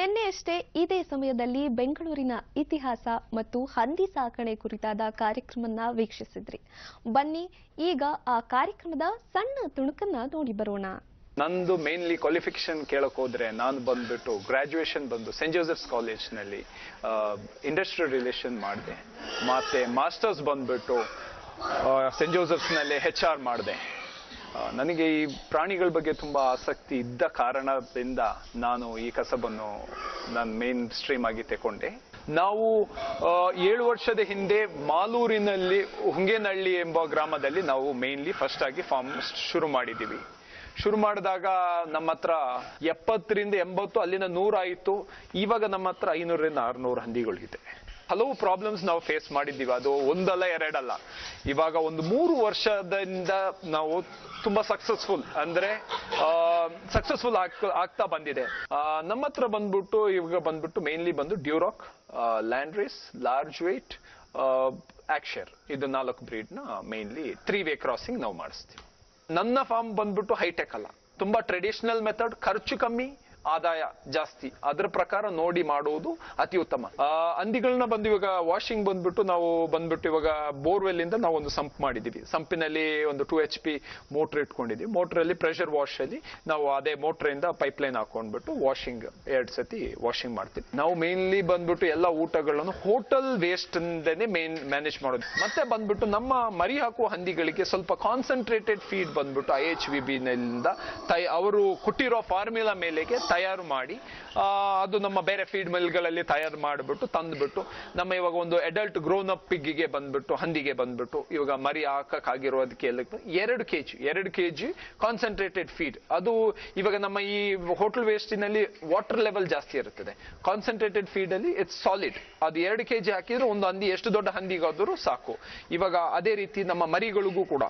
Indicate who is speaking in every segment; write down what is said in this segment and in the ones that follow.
Speaker 1: ನಿನ್ನೆಯಷ್ಟೇ ಇದೇ ಸಮಯದಲ್ಲಿ ಬೆಂಗಳೂರಿನ ಇತಿಹಾಸ ಮತ್ತು ಹಂದಿ ಸಾಕಣೆ ಕುರಿತಾದ ಕಾರ್ಯಕ್ರಮನ್ನ
Speaker 2: ವೀಕ್ಷಿಸಿದ್ರಿ
Speaker 1: ಬನ್ನಿ ಈಗ ಆ ಕಾರ್ಯಕ್ರಮದ ಸಣ್ಣ ತುಣುಕನ್ನ ನೋಡಿ ಬರೋಣ
Speaker 2: ನಂದು ಮೇನ್ಲಿ ಕ್ವಾಲಿಫಿಕೇಶನ್ ಕೇಳಕ್ ಹೋದ್ರೆ ನಾನು ಬಂದ್ಬಿಟ್ಟು ಗ್ರಾಜುಯೇಷನ್ ಬಂದು ಸೆಂಟ್ ಜೋಸೆಫ್ಸ್ ನಲ್ಲಿ ಇಂಡಸ್ಟ್ರಿಯಲ್ ರಿಲೇಷನ್ ಮಾಡಿದೆ ಮತ್ತೆ ಮಾಸ್ಟರ್ಸ್ ಬಂದ್ಬಿಟ್ಟು ಸೆಂಟ್ ನಲ್ಲಿ ಹೆಚ್ ಆರ್ ಮಾಡಿದೆ ನನಗೆ ಈ ಪ್ರಾಣಿಗಳ ಬಗ್ಗೆ ತುಂಬ ಆಸಕ್ತಿ ಇದ್ದ ಕಾರಣದಿಂದ ನಾನು ಈ ಕಸಬನ್ನು ನಾನು ಮೇನ್ ಸ್ಟ್ರೀಮ್ ಆಗಿ ತಗೊಂಡೆ ನಾವು ಏಳು ವರ್ಷದ ಹಿಂದೆ ಮಾಲೂರಿನಲ್ಲಿ ಹುಂಗೇನಹಳ್ಳಿ ಎಂಬ ಗ್ರಾಮದಲ್ಲಿ ನಾವು ಮೇನ್ಲಿ ಫಸ್ಟ್ ಆಗಿ ಫಾರ್ಮ್ ಶುರು ಮಾಡಿದ್ದೀವಿ ಶುರು ಮಾಡಿದಾಗ ನಮ್ಮ ಹತ್ರ ಎಪ್ಪತ್ತರಿಂದ ಎಂಬತ್ತು ಅಲ್ಲಿನ ನೂರಾಯಿತು ಇವಾಗ ನಮ್ಮ ಹತ್ರ ಐನೂರರಿಂದ ಆರುನೂರು ಹಂದಿಗಳಿದೆ ಹಲವು ಪ್ರಾಬ್ಲಮ್ಸ್ ನಾವು ಫೇಸ್ ಮಾಡಿದ್ದೀವಿ ಅದು ಒಂದಲ್ಲ ಎರಡಲ್ಲ ಇವಾಗ ಒಂದು ಮೂರು ವರ್ಷದಿಂದ ನಾವು ತುಂಬಾ ಸಕ್ಸಸ್ಫುಲ್ ಅಂದ್ರೆ ಸಕ್ಸಸ್ಫುಲ್ ಆಗ್ತಾ ಬಂದಿದೆ ನಮ್ಮ ಹತ್ರ ಬಂದ್ಬಿಟ್ಟು ಇವಾಗ ಬಂದ್ಬಿಟ್ಟು ಮೇನ್ಲಿ ಬಂದು ಡ್ಯೂರಾಕ್ ಲ್ಯಾಂಡ್ ಲಾರ್ಜ್ ವೇಟ್ ಆಕ್ಷರ್ ಇದು ನಾಲ್ಕು ಬ್ರೀಡ್ ನ ಮೇನ್ಲಿ ತ್ರೀ ವೇ ಕ್ರಾಸಿಂಗ್ ನಾವು ಮಾಡಿಸ್ತೀವಿ ನನ್ನ ಫಾರ್ಮ್ ಬಂದ್ಬಿಟ್ಟು ಹೈಟೆಕ್ ಅಲ್ಲ ತುಂಬಾ ಟ್ರೆಡಿಷನಲ್ ಮೆಥಡ್ ಖರ್ಚು ಕಮ್ಮಿ ಆದಾಯ ಜಾಸ್ತಿ ಅದರ ಪ್ರಕಾರ ನೋಡಿ ಮಾಡುವುದು ಅತಿ ಉತ್ತಮ ಹಂದಿಗಳನ್ನ ಬಂದು ಇವಾಗ ವಾಷಿಂಗ್ ಬಂದ್ಬಿಟ್ಟು ನಾವು ಬಂದ್ಬಿಟ್ಟು ಇವಾಗ ಬೋರ್ವೆಲ್ ಇಂದ ನಾವು ಒಂದು ಸಂಪ್ ಮಾಡಿದೀವಿ ಸಂಪಿನಲ್ಲಿ ಒಂದು ಟೂ ಎಚ್ ಪಿ ಮೋಟರ್ ಇಟ್ಕೊಂಡಿದ್ವಿ ಮೋಟರ್ ಅಲ್ಲಿ ಪ್ರೆಷರ್ ವಾಶ್ ಅಲ್ಲಿ ನಾವು ಅದೇ ಮೋಟರ್ ಇಂದ ಪೈಪ್ ಲೈನ್ ಹಾಕೊಂಡ್ಬಿಟ್ಟು ವಾಷಿಂಗ್ ಎರಡ್ ಸತಿ ವಾಷಿಂಗ್ ಮಾಡ್ತೀವಿ ನಾವು ಮೇನ್ಲಿ ಬಂದ್ಬಿಟ್ಟು ಎಲ್ಲ ಊಟಗಳನ್ನು ಹೋಟೆಲ್ ವೇಸ್ಟ್ ಇಂದನೇ ಮೇನ್ ಮ್ಯಾನೇಜ್ ಮಾಡೋದು ಮತ್ತೆ ಬಂದ್ಬಿಟ್ಟು ನಮ್ಮ ಮರಿ ಹಾಕುವ ಹಂದಿಗಳಿಗೆ ಸ್ವಲ್ಪ ಕಾನ್ಸಂಟ್ರೇಟೆಡ್ ಫೀಡ್ ಬಂದ್ಬಿಟ್ಟು ಐ ಎಚ್ ವಿ ಬಿ ಅವರು ಕೊಟ್ಟಿರೋ ಫಾರ್ಮುಲಾ ಮೇಲೆಗೆ ತಯಾರು ಮಾಡಿ ಅದು ನಮ್ಮ ಬೇರೆ ಫೀಡ್ ಮಿಲ್ಗಳಲ್ಲಿ ತಯಾರು ಮಾಡಿಬಿಟ್ಟು ತಂದ್ಬಿಟ್ಟು ನಮ್ಮ ಇವಾಗ ಒಂದು ಅಡಲ್ಟ್ ಗ್ರೋನ್ ಅಪ್ ಪಿಗ್ಗಿಗೆ ಬಂದ್ಬಿಟ್ಟು ಹಂದಿಗೆ ಬಂದ್ಬಿಟ್ಟು ಇವಾಗ ಮರಿ ಹಾಕಕ್ಕಾಗಿರೋದಕ್ಕೆ ಎರಡು ಕೆ ಜಿ ಎರಡು ಕೆ ಜಿ ಕಾನ್ಸಂಟ್ರೇಟೆಡ್ ಫೀಡ್ ಅದು ಇವಾಗ ನಮ್ಮ ಈ ಹೋಟೆಲ್ ವೇಸ್ಟಿನಲ್ಲಿ ವಾಟರ್ ಲೆವೆಲ್ ಜಾಸ್ತಿ ಇರುತ್ತದೆ ಕಾನ್ಸಂಟ್ರೇಟೆಡ್ ಫೀಡ್ ಅಲ್ಲಿ ಇಟ್ಸ್ ಸಾಲಿಡ್ ಅದು ಎರಡು ಕೆ ಜಿ ಹಾಕಿದ್ರೆ ಒಂದು ಹಂದಿ ಎಷ್ಟು ದೊಡ್ಡ ಹಂದಿಗಾದರೂ ಸಾಕು ಇವಾಗ ಅದೇ ರೀತಿ ನಮ್ಮ ಮರಿಗಳಿಗೂ ಕೂಡ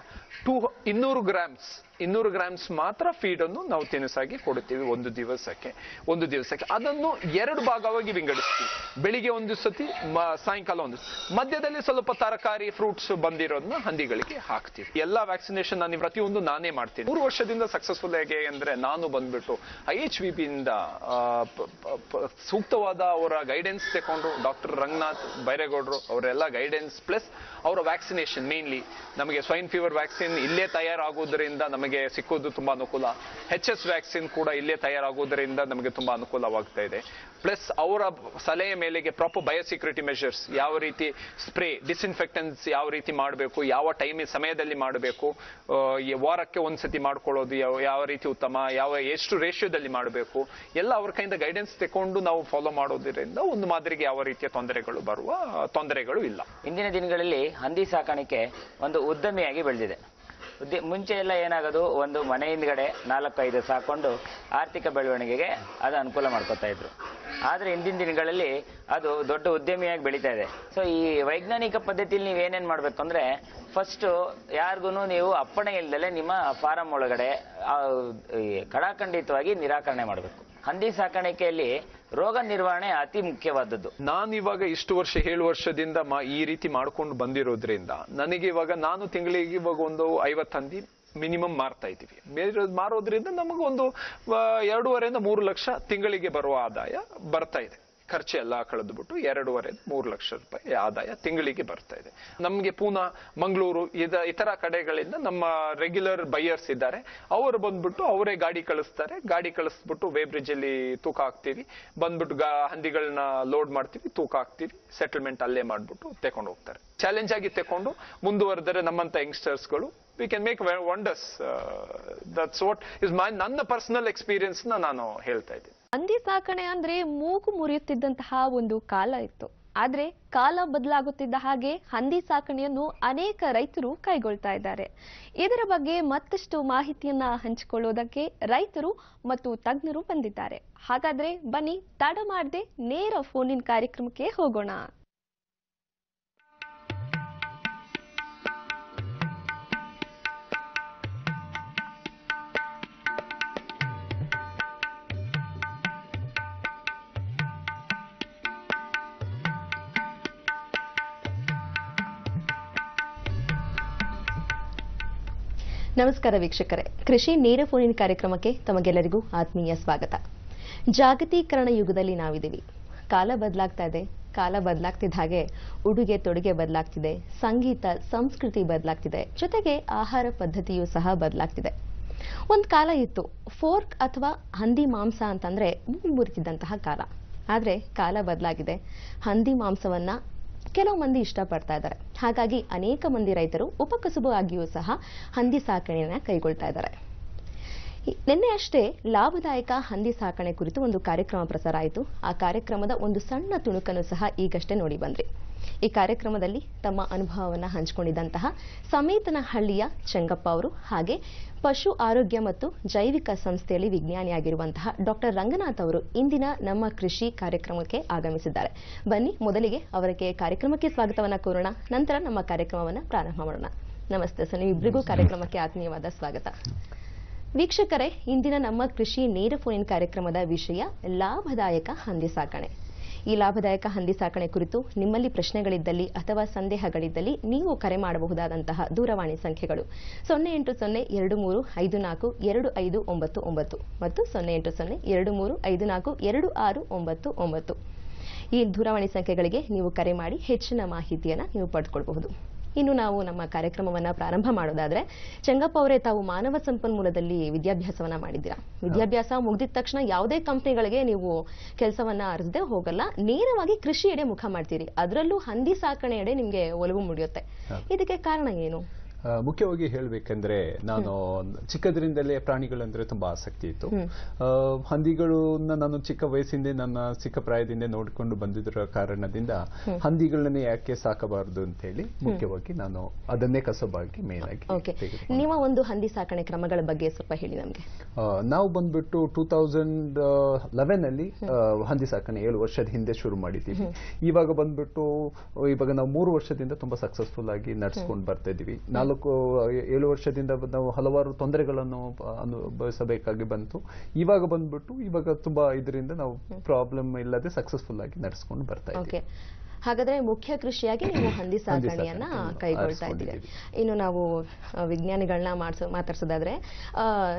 Speaker 2: ಟೂ ಇನ್ನೂರು ಗ್ರಾಮ್ಸ್ ಇನ್ನೂರು ಗ್ರಾಮ್ಸ್ ಮಾತ್ರ ಫೀಡ್ ಅನ್ನು ನಾವು ತಿನಿಸಾಗಿ ಕೊಡುತ್ತೀವಿ ಒಂದು ದಿವಸಕ್ಕೆ ಒಂದು ದಿವಸಕ್ಕೆ ಅದನ್ನು ಎರಡು ಭಾಗವಾಗಿ ವಿಂಗಡಿಸ್ತೀವಿ ಬೆಳಿಗ್ಗೆ ಒಂದು ಸತಿ ಸಾಯಂಕಾಲ ಒಂದು ಮಧ್ಯದಲ್ಲಿ ಸ್ವಲ್ಪ ತರಕಾರಿ ಫ್ರೂಟ್ಸ್ ಬಂದಿರೋದನ್ನ ಹಂದಿಗಳಿಗೆ ಹಾಕ್ತೀವಿ ಎಲ್ಲ ವ್ಯಾಕ್ಸಿನೇಷನ್ ನಾನು ಪ್ರತಿಯೊಂದು ನಾನೇ ಮಾಡ್ತೀನಿ ಮೂರು ವರ್ಷದಿಂದ ಸಕ್ಸಸ್ಫುಲ್ ಹೇಗೆ ಅಂದ್ರೆ ನಾನು ಬಂದ್ಬಿಟ್ಟು ಐ ಎಚ್ ವಿ ಪಿಯಿಂದ ಸೂಕ್ತವಾದ ಅವರ ಗೈಡೆನ್ಸ್ ತಗೊಂಡು ಡಾಕ್ಟರ್ ರಂಗನಾಥ್ ಬೈರೇಗೌಡರು ಅವರೆಲ್ಲ ಗೈಡೆನ್ಸ್ ಪ್ಲಸ್ ಅವರ ವ್ಯಾಕ್ಸಿನೇಷನ್ ಮೇನ್ಲಿ ನಮಗೆ ಸ್ವೈನ್ ಫೀವರ್ ವ್ಯಾಕ್ಸಿನ್ ಇಲ್ಲೇ ತಯಾರಾಗುವುದರಿಂದ ನಮ್ಮ ನಮಗೆ ಸಿಕ್ಕೋದು ತುಂಬಾ ಅನುಕೂಲ ಎಚ್ ಎಸ್ ವ್ಯಾಕ್ಸಿನ್ ಕೂಡ ಇಲ್ಲೇ ತಯಾರಾಗುವುದರಿಂದ ನಮಗೆ ತುಂಬಾ ಅನುಕೂಲವಾಗ್ತಾ ಇದೆ ಪ್ಲಸ್ ಅವರ ಸಲಹೆ ಮೇಲೆಗೆ ಪ್ರಾಪರ್ ಬಯೋಸೆಕ್ಯೂರಿಟಿ ಮೆಷರ್ಸ್ ಯಾವ ರೀತಿ ಸ್ಪ್ರೇ ಡಿಸ್ಇನ್ಫೆಕ್ಟೆನ್ಸ್ ಯಾವ ರೀತಿ ಮಾಡಬೇಕು ಯಾವ ಟೈಮ್ ಸಮಯದಲ್ಲಿ ಮಾಡಬೇಕು ವಾರಕ್ಕೆ ಒಂದ್ಸತಿ ಮಾಡ್ಕೊಳ್ಳೋದು ಯಾವ ಯಾವ ರೀತಿ ಉತ್ತಮ ಯಾವ ಎಷ್ಟು ರೇಷಿಯೋದಲ್ಲಿ ಮಾಡಬೇಕು ಎಲ್ಲ ಅವ್ರ ಕೈಯಿಂದ ಗೈಡೆನ್ಸ್ ತಗೊಂಡು ನಾವು ಫಾಲೋ ಮಾಡೋದ್ರಿಂದ ಒಂದು ಮಾದರಿಗೆ ಯಾವ ರೀತಿಯ ತೊಂದರೆಗಳು ಬರುವ ತೊಂದರೆಗಳು ಇಲ್ಲ
Speaker 3: ಇಂದಿನ ದಿನಗಳಲ್ಲಿ ಹಂದಿ ಸಾಕಾಣಿಕೆ ಒಂದು ಉದ್ದಮೆಯಾಗಿ ಬೆಳೆದಿದೆ ಮುಂಚೆ ಎಲ್ಲ ಏನಾಗೋದು ಒಂದು ಮನೆ ಹಿಂದ್ಗಡೆ ನಾಲ್ಕೈದು ಸಾಕೊಂಡು ಆರ್ಥಿಕ ಬೆಳವಣಿಗೆಗೆ ಅದು ಅನುಕೂಲ ಮಾಡ್ಕೋತಾ ಇದ್ರು ಆದರೆ ಹಿಂದಿನ ದಿನಗಳಲ್ಲಿ ಅದು ದೊಡ್ಡ ಉದ್ಯಮಿಯಾಗಿ ಬೆಳೀತಾ ಇದೆ ಸೊ ಈ ವೈಜ್ಞಾನಿಕ ಪದ್ಧತಿಯಲ್ಲಿ ನೀವು ಏನೇನ್ ಮಾಡಬೇಕು ಅಂದ್ರೆ ಫಸ್ಟ್ ಯಾರಿಗೂ ನೀವು ಅಪ್ಪಣೆ ಇಲ್ದಲೆ ನಿಮ್ಮ ಫಾರಂ ಒಳಗಡೆ
Speaker 2: ಕಡಾಖಂಡಿತವಾಗಿ ನಿರಾಕರಣೆ
Speaker 3: ಮಾಡಬೇಕು ಹಂದಿ ಸಾಕಾಣಿಕೆಯಲ್ಲಿ ರೋಗ ನಿರ್ವಹಣೆ ಅತಿ
Speaker 2: ಮುಖ್ಯವಾದದ್ದು ನಾನು ಇವಾಗ ಇಷ್ಟು ವರ್ಷ ಏಳು ವರ್ಷದಿಂದ ಈ ರೀತಿ ಮಾಡ್ಕೊಂಡು ಬಂದಿರೋದ್ರಿಂದ ನನಗೆ ಇವಾಗ ನಾನು ತಿಂಗಳಿಗೆ ಇವಾಗ ಒಂದು ಐವತ್ತು ಹಂದಿ ಮಿನಿಮಮ್ ಮಾರ್ತಾ ಇದ್ದೀವಿ ಮಾರೋದ್ರಿಂದ ನಮಗೊಂದು ಎರಡೂವರೆಯಿಂದ ಮೂರು ಲಕ್ಷ ತಿಂಗಳಿಗೆ ಬರುವ ಆದಾಯ ಬರ್ತಾ ಇದೆ ಖರ್ಚೆಲ್ಲ ಎಲ್ಲ ಕಳೆದ್ಬಿಟ್ಟು ಎರಡೂವರೆ ಮೂರು ಲಕ್ಷ ರೂಪಾಯಿ ಆದಾಯ ತಿಂಗಳಿಗೆ ಬರ್ತಾ ಇದೆ ನಮಗೆ ಪೂನಾ ಮಂಗಳೂರು ಇತರ ಕಡೆಗಳಿಂದ ನಮ್ಮ ರೆಗ್ಯುಲರ್ ಬೈಯರ್ಸ್ ಇದ್ದಾರೆ ಅವರು ಬಂದ್ಬಿಟ್ಟು ಅವರೇ ಗಾಡಿ ಕಳಿಸ್ತಾರೆ ಗಾಡಿ ಕಳಿಸ್ಬಿಟ್ಟು ವೇ ಅಲ್ಲಿ ತೂಕ ಹಾಕ್ತೀವಿ ಬಂದ್ಬಿಟ್ಟು ಹಂದಿಗಳನ್ನ ಲೋಡ್ ಮಾಡ್ತೀವಿ ತೂಕ ಹಾಕ್ತೀವಿ ಸೆಟಲ್ಮೆಂಟ್ ಅಲ್ಲೇ ಮಾಡ್ಬಿಟ್ಟು ತಕೊಂಡು ಹೋಗ್ತಾರೆ ಚಾಲೆಂಜ್ ಆಗಿ ತಕೊಂಡು ಮುಂದುವರೆದರೆ ನಮ್ಮಂತ ಯಂಗ್ಸ್ಟರ್ಸ್ಗಳು we can make wonders that's what is my ನನ್ನ ಪರ್ಸನಲ್ ಎಕ್ಸ್ಪೀರಿಯನ್ಸ್ನ ನಾನು ಹೇಳ್ತಾ ಇದ್ದೀನಿ
Speaker 1: ಹಂದಿ ಸಾಕಣೆ ಅಂದ್ರೆ ಮೂಗು ಮುರಿಯುತ್ತಿದ್ದಂತಹ ಒಂದು ಕಾಲ ಇತ್ತು ಆದರೆ ಕಾಲ ಬದಲಾಗುತ್ತಿದ್ದ ಹಾಗೆ ಹಂದಿ ಸಾಕಣೆಯನ್ನು ಅನೇಕ ರೈತರು ಕೈಗೊಳ್ತಾ ಇದ್ದಾರೆ ಇದರ ಬಗ್ಗೆ ಮತ್ತಷ್ಟು ಮಾಹಿತಿಯನ್ನ ಹಂಚಿಕೊಳ್ಳೋದಕ್ಕೆ ರೈತರು ಮತ್ತು ತಜ್ಞರು ಬಂದಿದ್ದಾರೆ ಹಾಗಾದ್ರೆ ಬನ್ನಿ ತಡ ಮಾಡದೆ ನೇರ ಫೋನಿನ ಕಾರ್ಯಕ್ರಮಕ್ಕೆ ಹೋಗೋಣ ನಮಸ್ಕಾರ ವೀಕ್ಷಕರೇ ಕೃಷಿ ನೇರ ಫೋನಿನ ಕಾರ್ಯಕ್ರಮಕ್ಕೆ ತಮಗೆಲ್ಲರಿಗೂ ಆತ್ಮೀಯ ಸ್ವಾಗತ ಜಾಗತೀಕರಣ ಯುಗದಲ್ಲಿ ನಾವಿದ್ದೀವಿ ಕಾಲ ಬದಲಾಗ್ತಾ ಇದೆ ಕಾಲ ಬದಲಾಗ್ತಿದ್ದ ಹಾಗೆ ಉಡುಗೆ ತೊಡುಗೆ ಬದಲಾಗ್ತಿದೆ ಸಂಗೀತ ಸಂಸ್ಕೃತಿ ಬದಲಾಗ್ತಿದೆ ಜೊತೆಗೆ ಆಹಾರ ಪದ್ಧತಿಯೂ ಸಹ ಬದಲಾಗ್ತಿದೆ ಒಂದು ಕಾಲ ಇತ್ತು ಫೋರ್ಕ್ ಅಥವಾ ಹಂದಿ ಮಾಂಸ ಅಂತಂದ್ರೆ ಮುರಿತಿದ್ದಂತಹ ಕಾಲ ಆದರೆ ಕಾಲ ಬದಲಾಗಿದೆ ಹಂದಿ ಮಾಂಸವನ್ನ ಕೆಲವು ಮಂದಿ ಇಷ್ಟಪಡ್ತಾ ಇದ್ದಾರೆ ಹಾಗಾಗಿ ಅನೇಕ ಮಂದಿ ರೈತರು ಉಪಕಸುಬು ಆಗಿಯೂ ಸಹ ಹಂದಿ ಸಾಕಣೆಯನ್ನು ಕೈಗೊಳ್ತಾ ಇದ್ದಾರೆ ನಿನ್ನೆ ಅಷ್ಟೇ ಲಾಭದಾಯಕ ಹಂದಿ ಸಾಕಣೆ ಕುರಿತು ಒಂದು ಕಾರ್ಯಕ್ರಮ ಪ್ರಸಾರ ಆಯಿತು ಆ ಕಾರ್ಯಕ್ರಮದ ಒಂದು ಸಣ್ಣ ತುಣುಕನ್ನು ಸಹ ಈಗಷ್ಟೇ ನೋಡಿ ಬಂದ್ರಿ ಈ ಕಾರ್ಯಕ್ರಮದಲ್ಲಿ ತಮ್ಮ ಅನುಭವವನ್ನು ಹಂಚಿಕೊಂಡಿದ್ದಂತಹ ಸಮೇತನಹಳ್ಳಿಯ ಚೆಂಗಪ್ಪ ಅವರು ಹಾಗೆ ಪಶು ಆರೋಗ್ಯ ಮತ್ತು ಜೈವಿಕ ಸಂಸ್ಥೆಯಲ್ಲಿ ವಿಜ್ಞಾನಿಯಾಗಿರುವಂತಹ ಡಾಕ್ಟರ್ ರಂಗನಾಥ್ ಅವರು ಇಂದಿನ ನಮ್ಮ ಕೃಷಿ ಕಾರ್ಯಕ್ರಮಕ್ಕೆ ಆಗಮಿಸಿದ್ದಾರೆ ಬನ್ನಿ ಮೊದಲಿಗೆ ಅವರಿಗೆ ಕಾರ್ಯಕ್ರಮಕ್ಕೆ ಸ್ವಾಗತವನ್ನು ಕೋರೋಣ ನಂತರ ನಮ್ಮ ಕಾರ್ಯಕ್ರಮವನ್ನು ಪ್ರಾರಂಭ ಮಾಡೋಣ ನಮಸ್ತೆ ಸರ್ ಇಬ್ಬರಿಗೂ ಕಾರ್ಯಕ್ರಮಕ್ಕೆ ಆತ್ಮೀಯವಾದ ಸ್ವಾಗತ ವೀಕ್ಷಕರೇ ಇಂದಿನ ನಮ್ಮ ಕೃಷಿ ನೇರ ಫೋನ್ ಕಾರ್ಯಕ್ರಮದ ವಿಷಯ ಲಾಭದಾಯಕ ಹಂದಿ ಸಾಕಣೆ ಈ ಲಾಭದಾಯಕ ಹಂದಿ ಸಾಕಣೆ ಕುರಿತು ನಿಮ್ಮಲ್ಲಿ ಪ್ರಶ್ನೆಗಳಿದ್ದಲ್ಲಿ ಅಥವಾ ಸಂದೇಹಗಳಿದ್ದಲ್ಲಿ ನೀವು ಕರೆ ಮಾಡಬಹುದಾದಂತಹ ದೂರವಾಣಿ ಸಂಖ್ಯೆಗಳು ಸೊನ್ನೆ ಎಂಟು ಸೊನ್ನೆ ಎರಡು ಮೂರು ಐದು ನಾಲ್ಕು ಎರಡು ಐದು ಒಂಬತ್ತು ಒಂಬತ್ತು ಮತ್ತು ಸೊನ್ನೆ ಎಂಟು ಸೊನ್ನೆ ಎರಡು ಮೂರು ಐದು ನಾಲ್ಕು ಎರಡು ಆರು ಒಂಬತ್ತು ಒಂಬತ್ತು ಈ ದೂರವಾಣಿ ಸಂಖ್ಯೆಗಳಿಗೆ ನೀವು ಕರೆ ಮಾಡಿ ಹೆಚ್ಚಿನ ಮಾಹಿತಿಯನ್ನು ನೀವು ಪಡ್ಕೊಳ್ಬಹುದು ಇನ್ನು ನಾವು ನಮ್ಮ ಕಾರ್ಯಕ್ರಮವನ್ನು ಪ್ರಾರಂಭ ಮಾಡೋದಾದ್ರೆ ಚಂಗಪ್ಪ ಅವರೇ ತಾವು ಮಾನವ ಸಂಪನ್ಮೂಲದಲ್ಲಿ ವಿದ್ಯಾಭ್ಯಾಸವನ್ನ ಮಾಡಿದ್ದೀರಾ ವಿದ್ಯಾಭ್ಯಾಸ ಮುಗಿದ ತಕ್ಷಣ ಯಾವುದೇ ಕಂಪ್ನಿಗಳಿಗೆ ನೀವು ಕೆಲಸವನ್ನ ಅರಿಸದೆ ಹೋಗಲ್ಲ ನೇರವಾಗಿ ಕೃಷಿ ಎಡೆ ಮುಖ ಮಾಡ್ತೀರಿ ಅದರಲ್ಲೂ ಹಂದಿ ಸಾಕಣೆ ಎಡೆ ನಿಮಗೆ ಒಲವು ಮುಡಿಯುತ್ತೆ ಇದಕ್ಕೆ ಕಾರಣ ಏನು
Speaker 2: ಮುಖ್ಯವಾಗಿ ಹೇಳಬೇಕಂದ್ರೆ ನಾನು ಚಿಕ್ಕದ್ರಿಂದಲೇ ಪ್ರಾಣಿಗಳಂದ್ರೆ ತುಂಬಾ ಆಸಕ್ತಿ ಇತ್ತು ಹಂದಿಗಳನ್ನ ನಾನು ಚಿಕ್ಕ ವಯಸ್ಸಿಂದ ನನ್ನ ಚಿಕ್ಕ ಪ್ರಾಯದಿಂದ ನೋಡಿಕೊಂಡು ಬಂದಿದ್ರ ಕಾರಣದಿಂದ ಹಂದಿಗಳನ್ನ ಯಾಕೆ ಸಾಕಬಾರದು ಅಂತ ಹೇಳಿ ಮುಖ್ಯವಾಗಿ ನಾನು ಅದನ್ನೇ ಕಸಬಾಗಿ ಮೇನ್ ಆಗಿ
Speaker 1: ನಿಮ್ಮ ಒಂದು ಹಂದಿ ಸಾಕಣೆ ಕ್ರಮಗಳ ಬಗ್ಗೆ ಸ್ವಲ್ಪ ಹೇಳಿ ನಮಗೆ
Speaker 2: ನಾವು ಬಂದ್ಬಿಟ್ಟು ಟೂ ತೌಸಂಡ್ ಲೆವೆನ್ ಅಲ್ಲಿ ಹಂದಿ ಸಾಕಣೆ ಏಳು ವರ್ಷದ ಹಿಂದೆ ಶುರು ಮಾಡಿದ್ದೀವಿ ಇವಾಗ ಬಂದ್ಬಿಟ್ಟು ಇವಾಗ ನಾವು ಮೂರು ವರ್ಷದಿಂದ ತುಂಬಾ ಸಕ್ಸಸ್ಫುಲ್ ಆಗಿ ನಡ್ಸ್ಕೊಂಡು ಬರ್ತಾ ಇದ್ದೀವಿ ನಾಲ್ಕು ನಾಲ್ಕು ಏಳು ವರ್ಷದಿಂದ ನಾವು ಹಲವಾರು ತೊಂದರೆಗಳನ್ನು ಅನುಭವಿಸಬೇಕಾಗಿ ಬಂತು ಇವಾಗ ಬಂದ್ಬಿಟ್ಟು ಇವಾಗ ತುಂಬಾ ಇದರಿಂದ ನಾವು ಪ್ರಾಬ್ಲಮ್ ಇಲ್ಲದೆ ಸಕ್ಸಸ್ಫುಲ್ ಆಗಿ ನಡೆಸ್ಕೊಂಡು ಬರ್ತಾ
Speaker 1: ಇದ್ದೀವಿ ಹಾಗಾದ್ರೆ ಮುಖ್ಯ ಕೃಷಿಯಾಗಿ ನೀವು ಹಂದಿ ಸಾಗಣೆಯನ್ನ ಕೈಗೊಳ್ತಾ ಇದ್ದೀರಿ ಇನ್ನು ನಾವು ವಿಜ್ಞಾನಿಗಳನ್ನ ಮಾಡ್ಸ ಮಾತಾಡ್ಸೋದಾದ್ರೆ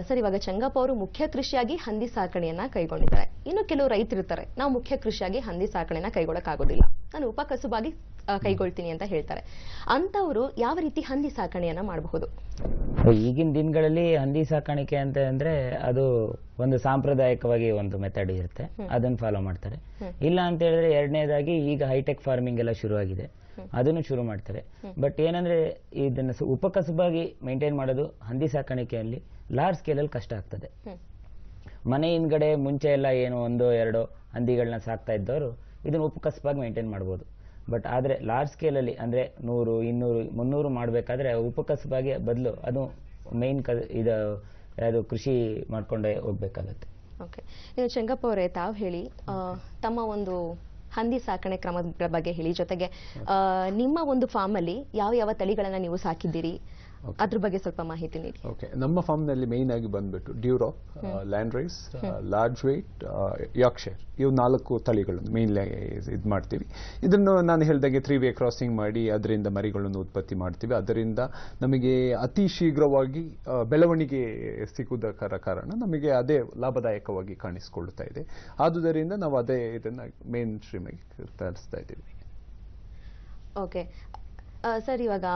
Speaker 1: ಸರ್ ಇವಾಗ ಚಂಗಪ್ಪ ಅವರು ಮುಖ್ಯ ಕೃಷಿಯಾಗಿ ಹಂದಿ ಸಾಕಣೆಯನ್ನ ಕೈಗೊಂಡಿದ್ದಾರೆ ಇನ್ನು ಕೆಲವು ರೈತರಿರ್ತಾರೆ ನಾವು ಮುಖ್ಯ ಕೃಷಿಯಾಗಿ ಹಂದಿ ಸಾಕಣೆಯನ್ನ ಆಗೋದಿಲ್ಲ ನಾನು ಉಪಕಸುಬಾಗಿ ಕೈಗೊಳ್ತೀನಿ ಅಂತ ಹೇಳ್ತಾರೆ ಅಂತವರು ಯಾವ ರೀತಿ ಹಂದಿ ಸಾಕಣೆಯನ್ನ ಮಾಡಬಹುದು
Speaker 3: ಈಗಿನ ದಿನಗಳಲ್ಲಿ ಹಂದಿ ಸಾಕಾಣಿಕೆ ಅಂತ ಅಂದ್ರೆ ಅದು ಒಂದು ಸಾಂಪ್ರದಾಯಿಕವಾಗಿ ಒಂದು ಮೆಥಡ್ ಇರುತ್ತೆ ಅದನ್ನ ಫಾಲೋ ಮಾಡ್ತಾರೆ ಇಲ್ಲ ಅಂತ ಹೇಳಿದ್ರೆ ಎರಡನೇದಾಗಿ ಈಗ ಹೈಟೆಕ್ ಫಾರ್ಮಿಂಗ್ ಎಲ್ಲ ಶುರು ಆಗಿದೆ ಅದನ್ನು ಶುರು ಮಾಡ್ತಾರೆ ಬಟ್ ಏನಂದ್ರೆ ಇದನ್ನ ಉಪಕಸಬಾಗಿ ಮೇಂಟೈನ್ ಮಾಡೋದು ಹಂದಿ ಸಾಕಾಣಿಕೆಯಲ್ಲಿ ಲಾರ್ಜ್ ಸ್ಕೇಲ್ ಅಲ್ಲಿ ಕಷ್ಟ ಆಗ್ತದೆ ಮನೆ ಹಿಂದ್ಗಡೆ ಮುಂಚೆ ಎಲ್ಲ ಏನು ಒಂದು ಎರಡು ಹಂದಿಗಳನ್ನ ಸಾಕ್ತಾ ಇದ್ದವರು ಇದನ್ನ ಉಪಕಸಬಾಗಿ ಮೇಂಟೈನ್ ಮಾಡಬಹುದು ಬಟ್ ಆದರೆ ಲಾರ್ಜ್ ಸ್ಕೇಲಲ್ಲಿ ಅಂದರೆ ನೂರು ಇನ್ನೂರು ಮುನ್ನೂರು ಮಾಡಬೇಕಾದ್ರೆ ಉಪಕಸಬಾಗಿ ಬದಲು ಅದು ಮೇನ್ ಕ ಇದು ಯಾವುದು ಕೃಷಿ ಮಾಡಿಕೊಂಡೇ ಹೋಗ್ಬೇಕಾಗತ್ತೆ
Speaker 1: ಓಕೆ ನೀವು ಚೆಂಗಪ್ಪ ಅವರೇ ತಾವು ಹೇಳಿ ತಮ್ಮ ಒಂದು ಹಂದಿ ಸಾಕಣೆ ಕ್ರಮಗಳ ಬಗ್ಗೆ ಹೇಳಿ ಜೊತೆಗೆ ನಿಮ್ಮ ಒಂದು ಫಾರ್ಮಲ್ಲಿ ಯಾವ ಯಾವ ತಳಿಗಳನ್ನು ನೀವು ಸಾಕಿದ್ದೀರಿ ಅದ್ರ ಬಗ್ಗೆ ಸ್ವಲ್ಪ ಮಾಹಿತಿ ನೀಡಿ
Speaker 2: ಓಕೆ ನಮ್ಮ ಫಾರ್ಮ್ ನಲ್ಲಿ ಮೇನ್ ಆಗಿ ಬಂದ್ಬಿಟ್ಟು Duroc landrace large white Yorkshire ಇವು ನಾಲ್ಕು ತಳಿಗಳನ್ನು ಮೇನ್ ಇದು ಮಾಡ್ತೀವಿ ಇದನ್ನು ನಾನು ಹೇಳಿದಾಗೆ ತ್ರೀ ವೇ ಕ್ರಾಸಿಂಗ್ ಮಾಡಿ ಅದರಿಂದ ಮರಿಗಳನ್ನು ಉತ್ಪತ್ತಿ ಮಾಡ್ತೀವಿ ಅದರಿಂದ ನಮಗೆ ಅತಿ ಶೀಘ್ರವಾಗಿ ಬೆಳವಣಿಗೆ ಸಿಗುವುದಕ್ಕರ ಕಾರಣ ನಮಗೆ ಅದೇ ಲಾಭದಾಯಕವಾಗಿ ಕಾಣಿಸಿಕೊಳ್ಳುತ್ತಾ ಇದೆ ಆದುದರಿಂದ ನಾವು ಅದೇ ಇದನ್ನು ಮೇನ್ ಸ್ಟ್ರೀಮ್ ಆಗಿ ತರಿಸ್ತಾ ಇದ್ದೀವಿ
Speaker 1: ಓಕೆ ಸರ್ ಇವಾಗ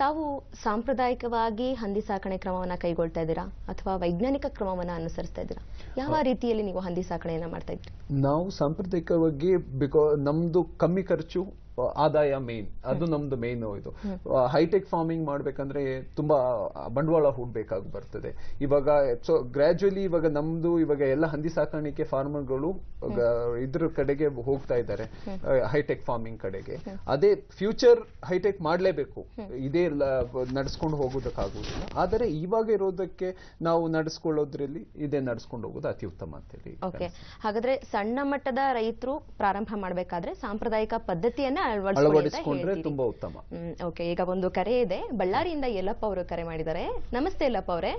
Speaker 1: ತಾವು ಸಾಂಪ್ರದಾಯಿಕವಾಗಿ ಹಂದಿ ಸಾಕಣೆ ಕ್ರಮವನ್ನು ಕೈಗೊಳ್ತಾ ಇದ್ದೀರಾ ಅಥವಾ ವೈಜ್ಞಾನಿಕ ಕ್ರಮವನ್ನು ಅನುಸರಿಸ್ತಾ ಇದ್ದೀರಾ ಯಾವ ರೀತಿಯಲ್ಲಿ ನೀವು ಹಂದಿ ಸಾಕಣೆಯನ್ನು ಮಾಡ್ತಾ ಇದ್ದೀರಿ
Speaker 2: ನಾವು ಸಾಂಪ್ರದಾಯಿಕವಾಗಿ ಬಿಕಾ ನಮ್ಮದು ಕಮ್ಮಿ ಖರ್ಚು ಆದಾಯ ಮೇನ್ ಅದು ನಮ್ದು ಮೇನ್ ಇದು ಹೈಟೆಕ್ ಫಾರ್ಮಿಂಗ್ ಮಾಡ್ಬೇಕಂದ್ರೆ ತುಂಬಾ ಬಂಡವಾಳ ಹೂಡ್ಬೇಕಾಗಿ ಬರ್ತದೆ ಇವಾಗ ಸೊ ಗ್ರಾಜುಯಲಿ ಇವಾಗ ನಮ್ದು ಇವಾಗ ಎಲ್ಲ ಹಂದಿ ಸಾಕಾಣಿಕೆ ಫಾರ್ಮರ್ಗಳು ಇದ್ರ ಕಡೆಗೆ ಹೋಗ್ತಾ ಇದ್ದಾರೆ ಹೈಟೆಕ್ ಫಾರ್ಮಿಂಗ್ ಕಡೆಗೆ ಅದೇ ಫ್ಯೂಚರ್ ಹೈಟೆಕ್ ಮಾಡಲೇಬೇಕು ಇದೇ ನಡ್ಸ್ಕೊಂಡು ಹೋಗೋದಕ್ಕಾಗುವುದಿಲ್ಲ ಆದರೆ ಇವಾಗ ಇರೋದಕ್ಕೆ ನಾವು ನಡ್ಸ್ಕೊಳ್ಳೋದ್ರಲ್ಲಿ ಇದೇ ನಡ್ಸ್ಕೊಂಡು ಹೋಗೋದು ಅತಿ ಉತ್ತಮ ಅಂತ ಹೇಳಿ
Speaker 1: ಹಾಗಾದ್ರೆ ಸಣ್ಣ ಮಟ್ಟದ ರೈತರು ಪ್ರಾರಂಭ ಮಾಡಬೇಕಾದ್ರೆ ಸಾಂಪ್ರದಾಯಿಕ ಪದ್ಧತಿಯನ್ನ ಅಳವಡಿಸಿಕೊಂಡ್ರೆ ತುಂಬಾ ಉತ್ತಮ ಓಕೆ ಈಗ ಒಂದು ಕರೆ ಇದೆ ಬಳ್ಳಾರಿಯಿಂದ ಯಲ್ಲಪ್ಪ ಅವರು ಕರೆ ಮಾಡಿದ್ದಾರೆ ನಮಸ್ತೆ ಯಲ್ಲಪ್ಪ ಅವರೇ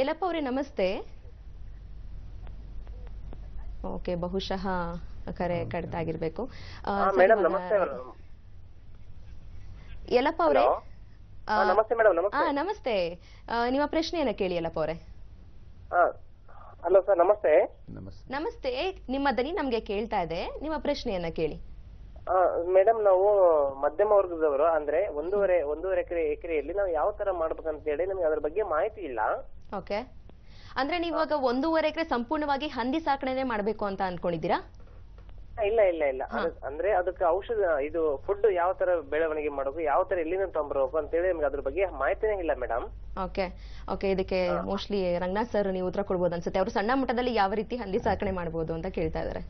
Speaker 1: ಯಲ್ಲಪ್ಪ ಅವರೇ ನಮಸ್ತೆ ಓಕೆ ಬಹುಶಃ ಕರೆ ಕಡಿತ ಆಗಿರ್ಬೇಕು ಯಲ್ಲಪ್ಪ ಅವರೇ ನಮಸ್ತೆ ನಿಮ್ಮ ಪ್ರಶ್ನೆಯನ್ನ ಕೇಳಿ ಯಲ್ಲಪ್ಪ ಅವರೇ ಹಲೋ ಸರ್ ನಮಸ್ತೆ ನಮಸ್ತೆ ನಿಮ್ಮ ದನಿ ನಮ್ಗೆ ಕೇಳ್ತಾ ಇದೆ ನಿಮ್ಮ ಪ್ರಶ್ನೆಯನ್ನ ಕೇಳಿ
Speaker 3: ಮೇಡಮ್ ನಾವು ಮಧ್ಯಮ ವರ್ಗದವರು ಅಂದ್ರೆ ಒಂದೂವರೆ ಒಂದೂವರೆ ಎಕರೆ ಎಕರೆಯಲ್ಲಿ ನಾವು ಯಾವ ತರ ಮಾಡ್ಬೇಕಂತ ಹೇಳಿ ನಮ್ಗೆ ಅದ್ರ ಬಗ್ಗೆ ಮಾಹಿತಿ ಇಲ್ಲ
Speaker 1: ಓಕೆ ಅಂದ್ರೆ ನೀವಾಗ ಒಂದೂವರೆ ಎಕರೆ ಸಂಪೂರ್ಣವಾಗಿ ಹಂದಿ ಸಾಕಣೆನೆ ಮಾಡ್ಬೇಕು ಅಂತ ಅನ್ಕೊಂಡಿದ್ದೀರಾ
Speaker 3: ಇಲ್ಲ ಇಲ್ಲ ಇಲ್ಲ ಅಂದ್ರೆ ಅದಕ್ಕೆ ಔಷಧ ಇದು ಫುಡ್ ಯಾವ ತರ ಬೆಳವಣಿಗೆ ಮಾಡೋದು ಯಾವ ತರ ಎಲ್ಲಿಂದ ತಂದ್ರು ಅಂತ ಹೇಳಿ ನಿಮ್ಗೆ ಅದ್ರ ಬಗ್ಗೆ ಮಾಹಿತಿನೇ ಇಲ್ಲ ಮೇಡಮ್
Speaker 1: ಓಕೆ ಓಕೆ ಇದಕ್ಕೆ ಮೋಸ್ಟ್ಲಿ ರಂಗನಾಥ್ ಸರ್ ನೀವು ಉತ್ತರ ಕೊಡ್ಬೋದು ಅನ್ಸುತ್ತೆ ಅವರು ಸಣ್ಣ ಮಟ್ಟದಲ್ಲಿ ಯಾವ ರೀತಿ ಹಂದಿ ಸಾಕಣೆ ಮಾಡ್ಬೋದು ಅಂತ ಕೇಳ್ತಾ ಇದ್ದಾರೆ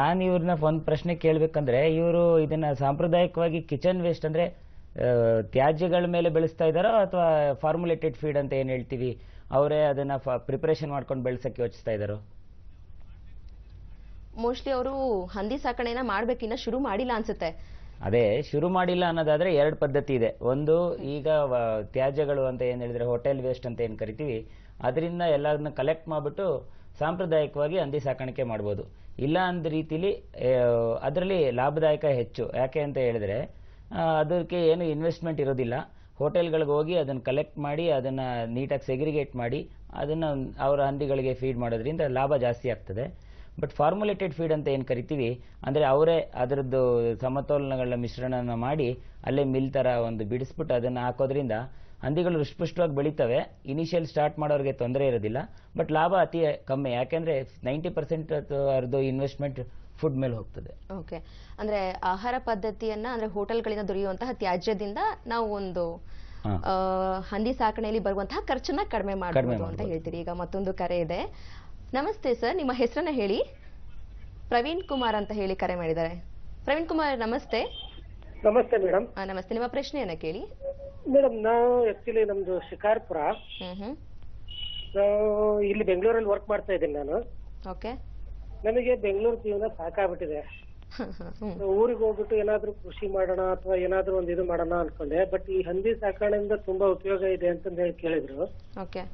Speaker 3: ನಾನು ಇವ್ರನ್ನ ಒಂದ್ ಪ್ರಶ್ನೆ ಕೇಳ್ಬೇಕಂದ್ರೆ ಇವರು ಇದನ್ನ ಸಾಂಪ್ರದಾಯಿಕವಾಗಿ ಕಿಚನ್ ವೇಸ್ಟ್ ಅಂದ್ರೆ ತ್ಯಾಜ್ಯಗಳ ಮೇಲೆ ಬೆಳೆಸ್ತಾ ಇದಾರೋ ಅಥವಾ ಫಾರ್ಮುಲೇಟೆಡ್ ಫೀಡ್ ಅಂತ ಏನ್ ಹೇಳ್ತೀವಿ ಅವರೇ ಅದನ್ನ ಪ್ರಿಪರೇಷನ್ ಮಾಡ್ಕೊಂಡು ಬೆಳೆಸಕ್ಕೆ ಯೋಚಿಸ್ತಾ ಇದಾರೋ
Speaker 1: ಮೋಸ್ಟ್ಲಿ ಅವರು ಹಂದಿ ಸಾಕಣೆನ ಮಾಡ್ಬೇಕಿನ್ನ ಶುರು ಮಾಡಿಲ್ಲ ಅನ್ಸುತ್ತೆ
Speaker 3: ಅದೇ ಶುರು ಮಾಡಿಲ್ಲ ಅನ್ನೋದಾದ್ರೆ ಎರಡು ಪದ್ಧತಿ ಇದೆ ಒಂದು ಈಗ ತ್ಯಾಜ್ಯಗಳು ಅಂತ ಏನು ಹೇಳಿದ್ರೆ ಹೋಟೆಲ್ ವೇಸ್ಟ್ ಅಂತ ಏನು ಕರಿತೀವಿ ಅದರಿಂದ ಎಲ್ಲರನ್ನ ಕಲೆಕ್ಟ್ ಮಾಡಿಬಿಟ್ಟು ಸಾಂಪ್ರದಾಯಿಕವಾಗಿ ಹಂದಿ ಸಾಕಾಣಿಕೆ ಮಾಡ್ಬೋದು ಇಲ್ಲ ಅಂದ ರೀತಿಲಿ ಅದರಲ್ಲಿ ಲಾಭದಾಯಕ ಹೆಚ್ಚು ಯಾಕೆ ಅಂತ ಹೇಳಿದ್ರೆ ಅದಕ್ಕೆ ಏನು ಇನ್ವೆಸ್ಟ್ಮೆಂಟ್ ಇರೋದಿಲ್ಲ ಹೋಟೆಲ್ಗಳಿಗೆ ಹೋಗಿ ಅದನ್ನು ಕಲೆಕ್ಟ್ ಮಾಡಿ ಅದನ್ನು ನೀಟಾಗಿ ಸೆಗ್ರಿಗೇಟ್ ಮಾಡಿ ಅದನ್ನು ಅವರ ಹಂದಿಗಳಿಗೆ ಫೀಡ್ ಮಾಡೋದ್ರಿಂದ ಲಾಭ ಜಾಸ್ತಿ ಆಗ್ತದೆ ಬಟ್ ಫಾರ್ಮುಲೇಟೆಡ್ ಫೀಡ್ ಅಂತ ಏನು ಕರಿತೀವಿ ಅಂದರೆ ಅವರೇ ಅದರದ್ದು ಸಮತೋಲನಗಳ ಮಿಶ್ರಣನ ಮಾಡಿ ಅಲ್ಲೇ ಮಿಲ್ ಥರ ಒಂದು ಬಿಡಿಸ್ಬಿಟ್ಟು ಅದನ್ನು ಹಾಕೋದ್ರಿಂದ ಹಂದಿಗಳು ಹೃಷ್ಪುಷ್ಟವಾಗಿ ಬೆಳೀತವೆ ಇನಿಷಿಯಲ್ ಸ್ಟಾರ್ಟ್ ಮಾಡೋರಿಗೆ ತೊಂದರೆ ಇರೋದಿಲ್ಲ ಬಟ್ ಲಾಭ ಅತಿ ಕಮ್ಮಿ ಯಾಕೆಂದರೆ ನೈಂಟಿ ಪರ್ಸೆಂಟ್ ಇನ್ವೆಸ್ಟ್ಮೆಂಟ್ ಫುಡ್ ಮೇಲೆ ಹೋಗ್ತದೆ
Speaker 1: ಓಕೆ ಅಂದರೆ ಆಹಾರ ಪದ್ಧತಿಯನ್ನ ಅಂದರೆ ಹೋಟೆಲ್ಗಳಿಂದ ದೊರೆಯುವಂತಹ ತ್ಯಾಜ್ಯದಿಂದ ನಾವು ಒಂದು ಹಂದಿ ಸಾಕಣೆಯಲ್ಲಿ ಬರುವಂತಹ ಖರ್ಚನ್ನ ಕಡಿಮೆ ಮಾಡಬಹುದು ಅಂತ ಹೇಳ್ತೀರಿ ಈಗ ಮತ್ತೊಂದು ಕರೆ ಇದೆ ನಮಸ್ತೆ ಸರ್ ನಿಮ್ಮ ಹೆಸರನ್ನ ಹೇಳಿ ಪ್ರವೀಣ್ ಕುಮಾರ್ ಅಂತ ಹೇಳಿ ಕರೆ ಮಾಡಿದ್ದಾರೆ ಪ್ರವೀಣ್ ಕುಮಾರ್ ನಮಸ್ತೆ ನಮಸ್ತೆ ಮೇಡಮ್ ನಮಸ್ತೆ ನಿಮ್ಮ ಪ್ರಶ್ನೆಯನ್ನ ಕೇಳಿ
Speaker 3: ಮೇಡಮ್ ನಾವು ಆಕ್ಚುಲಿ ನಮ್ದು ಶಿಕಾರ್ಪುರ ಇಲ್ಲಿ ಬೆಂಗಳೂರಲ್ಲಿ ವರ್ಕ್ ಮಾಡ್ತಾ ಇದ್ದೀನಿ ನಾನು ಓಕೆ ನನಗೆ ಬೆಂಗಳೂರು ಜೀವನ ಸಾಕಾಗ್ಬಿಟ್ಟಿದೆ ಊರಿಗೆ ಹೋಗ್ಬಿಟ್ಟು ಏನಾದ್ರೂ ಕೃಷಿ ಮಾಡೋಣ ಅಥವಾ ಏನಾದ್ರೂ ಒಂದು ಇದು ಮಾಡೋಣ ಅನ್ಕೊಂಡೆ ಬಟ್ ಈ ಹಂದಿ ಸಾಕಾಣೆಯಿಂದ ತುಂಬಾ ಉಪಯೋಗ ಇದೆ ಅಂತ ಹೇಳಿ ಕೇಳಿದ್ರು
Speaker 1: ಓಕೆ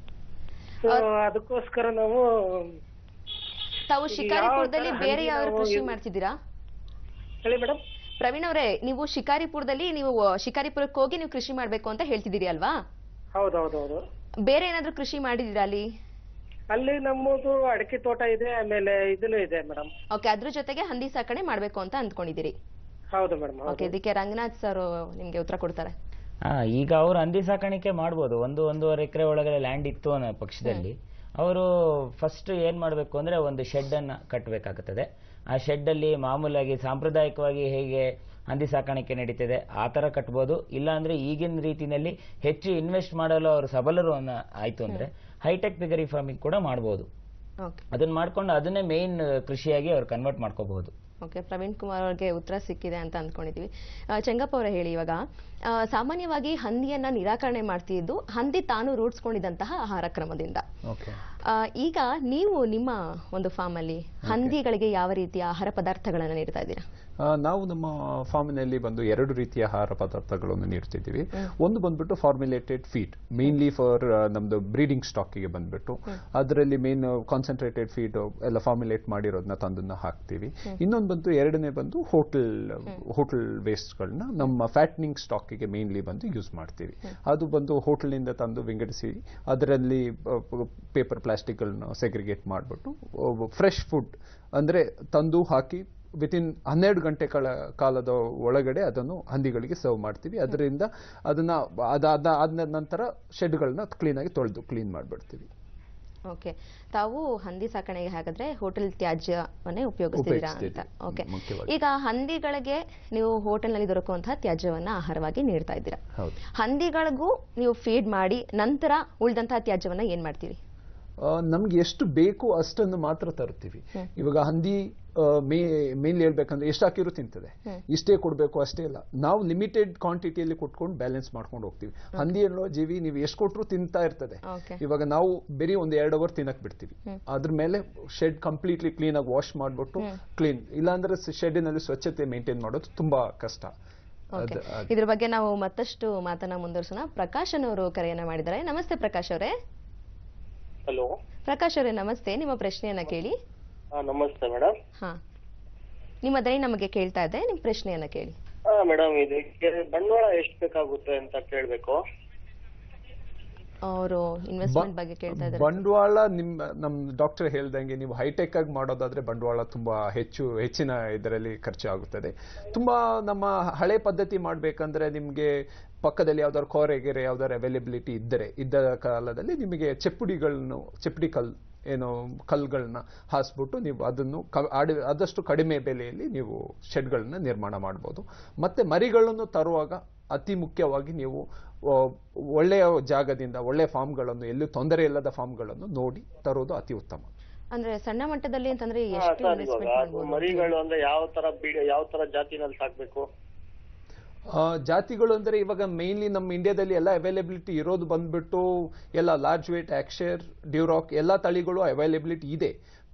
Speaker 1: ಅದಕ್ಕೋಸ್ಕರ ನಾವು ತಾವು ಶಿಕಾರಿಪುರದಲ್ಲಿ ಬೇರೆ ಯಾವ ಕೃಷಿ ಮಾಡ್ತಿದ್ದೀರಾ ಹೇಳಿ ಮೇಡಮ್ ಪ್ರವೀಣ್ ಅವರೇ ನೀವು ಶಿಕಾರಿಪುರದಲ್ಲಿ ನೀವು ಶಿಕಾರಿಪುರಕ್ಕೆ ಹೋಗಿ ನೀವು ಕೃಷಿ ಮಾಡ್ಬೇಕು ಅಂತ ಹೇಳ್ತಿದ್ದೀರಿ ಅಲ್ವಾ
Speaker 3: ಹೌದೌದೌದು
Speaker 1: ಬೇರೆ ಏನಾದ್ರೂ ಕೃಷಿ ಮಾಡಿದೀರಾ ಅಲ್ಲಿ
Speaker 3: ಅಲ್ಲಿ ನಮ್ಮದು ಅಡಿಕೆ ತೋಟ ಇದೆ ಆಮೇಲೆ ಇದನ್ನು ಇದೆ ಮೇಡಮ್
Speaker 1: ಓಕೆ ಅದ್ರ ಜೊತೆಗೆ ಹಂದಿ ಸಾಕಣೆ ಮಾಡ್ಬೇಕು ಅಂತ ಅಂದ್ಕೊಂಡಿದ್ದೀರಿ ಹೌದು ಮೇಡಮ್ ಓಕೆ ಇದಕ್ಕೆ ರಂಗನಾಥ್ ಸರ್ ನಿಮ್ಗೆ ಉತ್ತರ ಕೊಡ್ತಾರೆ
Speaker 3: ಹಾಂ ಈಗ ಅವರು ಹಂದಿ ಸಾಕಾಣಿಕೆ ಮಾಡ್ಬೋದು ಒಂದು ಒಂದೂವರೆ ಎಕರೆ ಒಳಗಡೆ ಲ್ಯಾಂಡ್ ಇತ್ತು ಅನ್ನೋ ಪಕ್ಷದಲ್ಲಿ ಅವರು ಫಸ್ಟ್ ಏನು ಮಾಡಬೇಕು ಅಂದ್ರೆ ಒಂದು ಶೆಡ್ ಅನ್ನ ಕಟ್ಟಬೇಕಾಗುತ್ತದೆ ಆ ಅಲ್ಲಿ ಮಾಮೂಲಾಗಿ ಸಾಂಪ್ರದಾಯಿಕವಾಗಿ ಹೇಗೆ ಹಂದಿ ಸಾಕಾಣಿಕೆ ನಡೀತದೆ ಆ ತರ ಕಟ್ಬೋದು ಇಲ್ಲಾಂದರೆ ಈಗಿನ ರೀತಿಯಲ್ಲಿ ಹೆಚ್ಚು ಇನ್ವೆಸ್ಟ್ ಮಾಡಲು ಅವರು ಸಬಲರು ಅನ್ನ ಆಯ್ತು ಅಂದ್ರೆ ಹೈಟೆಕ್ ಪಿಗರಿ ಫಾರ್ಮಿಂಗ್ ಕೂಡ ಮಾಡ್ಬೋದು ಅದನ್ನ ಮಾಡ್ಕೊಂಡು ಅದನ್ನೇ ಮೇಯ್ನ್ ಕೃಷಿಯಾಗಿ ಅವ್ರು ಕನ್ವರ್ಟ್ ಮಾಡ್ಕೋಬಹುದು
Speaker 1: ಓಕೆ ಪ್ರವೀಣ್ ಕುಮಾರ್ ಅವ್ರಿಗೆ ಉತ್ತರ ಸಿಕ್ಕಿದೆ ಅಂತ ಅಂದ್ಕೊಂಡಿದ್ದೀವಿ ಚೆಂಗಪ್ಪ ಅವರ ಹೇಳಿ ಇವಾಗ ಸಾಮಾನ್ಯವಾಗಿ ಹಂದಿಯನ್ನ ನಿರಾಕರಣೆ ಮಾಡ್ತಿದ್ದು ಹಂದಿ ತಾನು ರೂಢಿಸ್ಕೊಂಡಿದ್ದಂತಹ ಆಹಾರ ಕ್ರಮದಿಂದ ಈಗ ನೀವು ನಿಮ್ಮ ಒಂದು ಫಾರ್ಮ್ ಅಲ್ಲಿ ಹಂದಿಗಳಿಗೆ ಯಾವ ರೀತಿಯ ಆಹಾರ ಪದಾರ್ಥಗಳನ್ನ ನೀಡ್ತಾ ಇದ್ದೀರಾ
Speaker 2: ನಾವು ನಮ್ಮ ಫಾರ್ಮಿನಲ್ಲಿ ಬಂದು ಎರಡು ರೀತಿಯ ಆಹಾರ ಪದಾರ್ಥಗಳನ್ನು ನೀಡ್ತಿದ್ದೀವಿ ಒಂದು ಬಂದ್ಬಿಟ್ಟು ಫಾರ್ಮುಲೇಟೆಡ್ ಫೀಡ್ ಮೇನ್ಲಿ ಫಾರ್ ನಮ್ದು ಬ್ರೀಡಿಂಗ್ ಸ್ಟಾಕಿಗೆ ಬಂದ್ಬಿಟ್ಟು ಅದರಲ್ಲಿ ಮೇನ್ ಕಾನ್ಸಂಟ್ರೇಟೆಡ್ ಫೀಡ್ ಎಲ್ಲ ಫಾರ್ಮುಲೇಟ್ ಮಾಡಿರೋದನ್ನ ತಂದನ್ನ ಹಾಕ್ತೀವಿ ಇನ್ನೊಂದು ಬಂದು ಎರಡನೇ ಬಂದು ಹೋಟೆಲ್ ಹೋಟೆಲ್ ವೇಸ್ಟ್ಗಳನ್ನ ನಮ್ಮ ಫ್ಯಾಟ್ನಿಂಗ್ ಸ್ಟಾಕಿಗೆ ಮೇನ್ಲಿ ಬಂದು ಯೂಸ್ ಮಾಡ್ತೀವಿ ಅದು ಬಂದು ಹೋಟೆಲ್ನಿಂದ ತಂದು ವಿಂಗಡಿಸಿ ಅದರಲ್ಲಿ ಪೇಪರ್ ಪ್ಲಾಸ್ಟಿಕ್ಗಳನ್ನ ಸೆಗ್ರಿಗೇಟ್ ಮಾಡಿಬಿಟ್ಟು ಫ್ರೆಶ್ ಫುಡ್ ಅಂದರೆ ತಂದು ಹಾಕಿ ವಿತಿನ್ ಹನ್ನೆರಡು ಗಂಟೆ ಕಾಲದ ಒಳಗಡೆ ಅದನ್ನು ಹಂದಿಗಳಿಗೆ ಸರ್ವ್ ಮಾಡ್ತೀವಿ ಅದರಿಂದ ಅದನ್ನ ಅದಾದ ಆದ ನಂತರ ಶೆಡ್ಗಳನ್ನ ಕ್ಲೀನಾಗಿ ತೊಳೆದು ಕ್ಲೀನ್ ಮಾಡಿಬಿಡ್ತೀವಿ
Speaker 1: ಓಕೆ ತಾವು ಹಂದಿ ಸಾಕಣೆಗೆ ಹಾಗಾದ್ರೆ ಹೋಟೆಲ್ ತ್ಯಾಜ್ಯವನ್ನೇ ಉಪಯೋಗಿಸ್ತೀರಾ ಅಂತ ಓಕೆ ಈಗ ಹಂದಿಗಳಿಗೆ ನೀವು ಹೋಟೆಲ್ನಲ್ಲಿ ದೊರಕುವಂತಹ ತ್ಯಾಜ್ಯವನ್ನ ಆಹಾರವಾಗಿ ನೀಡ್ತಾ ಇದ್ದೀರಾ ಹಂದಿಗಳಿಗೂ ನೀವು ಫೀಡ್ ಮಾಡಿ ನಂತರ ಉಳಿದಂತಹ ತ್ಯಾಜ್ಯವನ್ನ ಏನ್ ಮಾಡ್ತೀರಿ
Speaker 2: ನಮ್ಗೆ ಎಷ್ಟು ಬೇಕು ಅಷ್ಟನ್ನು ಮಾತ್ರ ತರ್ತೀವಿ ಇವಾಗ ಹಂದಿ ಮೀನ್ ಹೇಳ್ಬೇಕಂದ್ರೆ ಎಷ್ಟು ಹಾಕಿದ್ರು ತಿಂತದೆ ಇಷ್ಟೇ ಕೊಡಬೇಕು ಅಷ್ಟೇ ಇಲ್ಲ ನಾವು ಲಿಮಿಟೆಡ್ ಕ್ವಾಂಟಿಟಿಯಲ್ಲಿ ಕೊಟ್ಕೊಂಡು ಬ್ಯಾಲೆನ್ಸ್ ಮಾಡ್ಕೊಂಡು ಹೋಗ್ತೀವಿ ಹಂದಿ ಅನ್ನೋ ಜೀವಿ ನೀವು ಎಷ್ಟು ಕೊಟ್ಟರು ತಿಂತಾ ಇರ್ತದೆ ಇವಾಗ ನಾವು ಬರೀ ಒಂದು ಎರಡು ಅವರ್ ತಿನ್ನಕ್ ಬಿಡ್ತೀವಿ ಅದ್ರ ಮೇಲೆ ಶೆಡ್ ಕಂಪ್ಲೀಟ್ಲಿ ಕ್ಲೀನ್ ಆಗಿ ವಾಶ್ ಮಾಡಿಬಿಟ್ಟು ಕ್ಲೀನ್ ಇಲ್ಲಾಂದ್ರೆ ಶೆಡ್ನಲ್ಲಿ ಸ್ವಚ್ಛತೆ ಮೇಂಟೈನ್ ಮಾಡೋದು ತುಂಬಾ ಕಷ್ಟ
Speaker 1: ಇದ್ರ ಬಗ್ಗೆ ನಾವು ಮತ್ತಷ್ಟು ಮಾತನ್ನ ಮುಂದುವರಿಸೋಣ ಪ್ರಕಾಶನ್ ಅವರು ಕರೆಯನ್ನ ಮಾಡಿದ್ದಾರೆ ನಮಸ್ತೆ ಪ್ರಕಾಶ್ ಅವರೇ ಹಲೋ ಪ್ರಕಾಶ್ ಅವರೇ ನಮಸ್ತೆ ನಿಮ್ಮ ಪ್ರಶ್ನೆಯನ್ನ ಕೇಳಿ
Speaker 3: ನಮಸ್ತೆ ಮೇಡಮ್
Speaker 1: ನಿಮ್ಮ ನಮಗೆ ಕೇಳ್ತಾ ಇದೆ ನಿಮ್ಮ ಪ್ರಶ್ನೆಯನ್ನ ಕೇಳಿ ಮೇಡಮ್ ಇದಕ್ಕೆ
Speaker 3: ಬಂಡವಾಳ ಎಷ್ಟು ಬೇಕಾಗುತ್ತೆ ಅಂತ ಕೇಳ್ಬೇಕು
Speaker 1: ಅವರು ಇನ್ವೆಸ್ಟ್ಮೆಂಟ್ ಬಗ್ಗೆ
Speaker 2: ಕೇಳ್ತಾ ಇದ್ದಾರೆ ಬಂಡವಾಳ ನಿಮ್ಮ ನಮ್ ಡಾಕ್ಟರ್ ಹೇಳ್ದಂಗೆ ನೀವು ಹೈಟೆಕ್ ಆಗಿ ಮಾಡೋದಾದ್ರೆ ಬಂಡವಾಳ ತುಂಬಾ ಹೆಚ್ಚು ಹೆಚ್ಚಿನ ಇದರಲ್ಲಿ ಖರ್ಚಾಗುತ್ತದೆ ತುಂಬಾ ನಮ್ಮ ಹಳೆ ಪದ್ಧತಿ ಮಾಡ್ಬೇಕಂದ್ರೆ ನಿಮ್ಗೆ ಪಕ್ಕದಲ್ಲಿ ಯಾವ್ದಾದ್ರು ಕೋರೆ ಯಾವ್ದಾದ್ರು ಅವೈಲೇಬಿಲಿಟಿ ಇದ್ದರೆ ಇದ್ದ ಕಾಲದಲ್ಲಿ ನಿಮಗೆ ಚಪ್ಪುಡಿಗಳನ್ನು ಚಪ್ಪಡಿ ಕಲ್ ಏನು ಕಲ್ಗಳನ್ನ ಹಾಸ್ಬಿಟ್ಟು ನೀವು ಅದನ್ನು ಆದಷ್ಟು ಕಡಿಮೆ ಬೆಲೆಯಲ್ಲಿ ನೀವು ಶೆಡ್ಗಳನ್ನ ನಿರ್ಮಾಣ ಮಾಡ್ಬೋದು ಮತ್ತೆ ಮರಿಗಳನ್ನು ತರುವಾಗ ಅತಿ ಮುಖ್ಯವಾಗಿ ನೀವು ಒಳ್ಳೆಯ ಜಾಗದಿಂದ ಒಳ್ಳೆಯ ಫಾರ್ಮ್ಗಳನ್ನು ಎಲ್ಲೂ ತೊಂದರೆ ಇಲ್ಲದ ಫಾರ್ಮ್ಗಳನ್ನು ನೋಡಿ ತರೋದು ಅತಿ ಉತ್ತಮ ಅಂದ್ರೆ ಸಣ್ಣ ಮಟ್ಟದಲ್ಲಿ ಅಂತಂದ್ರೆ ಮರಿಗಳು ಅಂದ್ರೆ ಯಾವ ತರ ಯಾವ ತರ ಜಾತಿನಲ್ಲಿ ಸಾಕ್ಬೇಕು ಜಾತಿಗಳು ಅಂದರೆ ಇವಾಗ ಮೇಯ್ನ್ಲಿ ನಮ್ಮ ಇಂಡಿಯಾದಲ್ಲಿ ಎಲ್ಲ ಅವೈಲೇಬಿಲಿಟಿ ಇರೋದು ಬಂದ್ಬಿಟ್ಟು ಎಲ್ಲ ಲಾರ್ಜ್ ವೇಟ್ ಆ್ಯಕ್ಷರ್ ಡ್ಯೂರಾಕ್ ಎಲ್ಲ ತಳಿಗಳು ಅವೈಲೇಬಿಲಿಟಿ ಇದೆ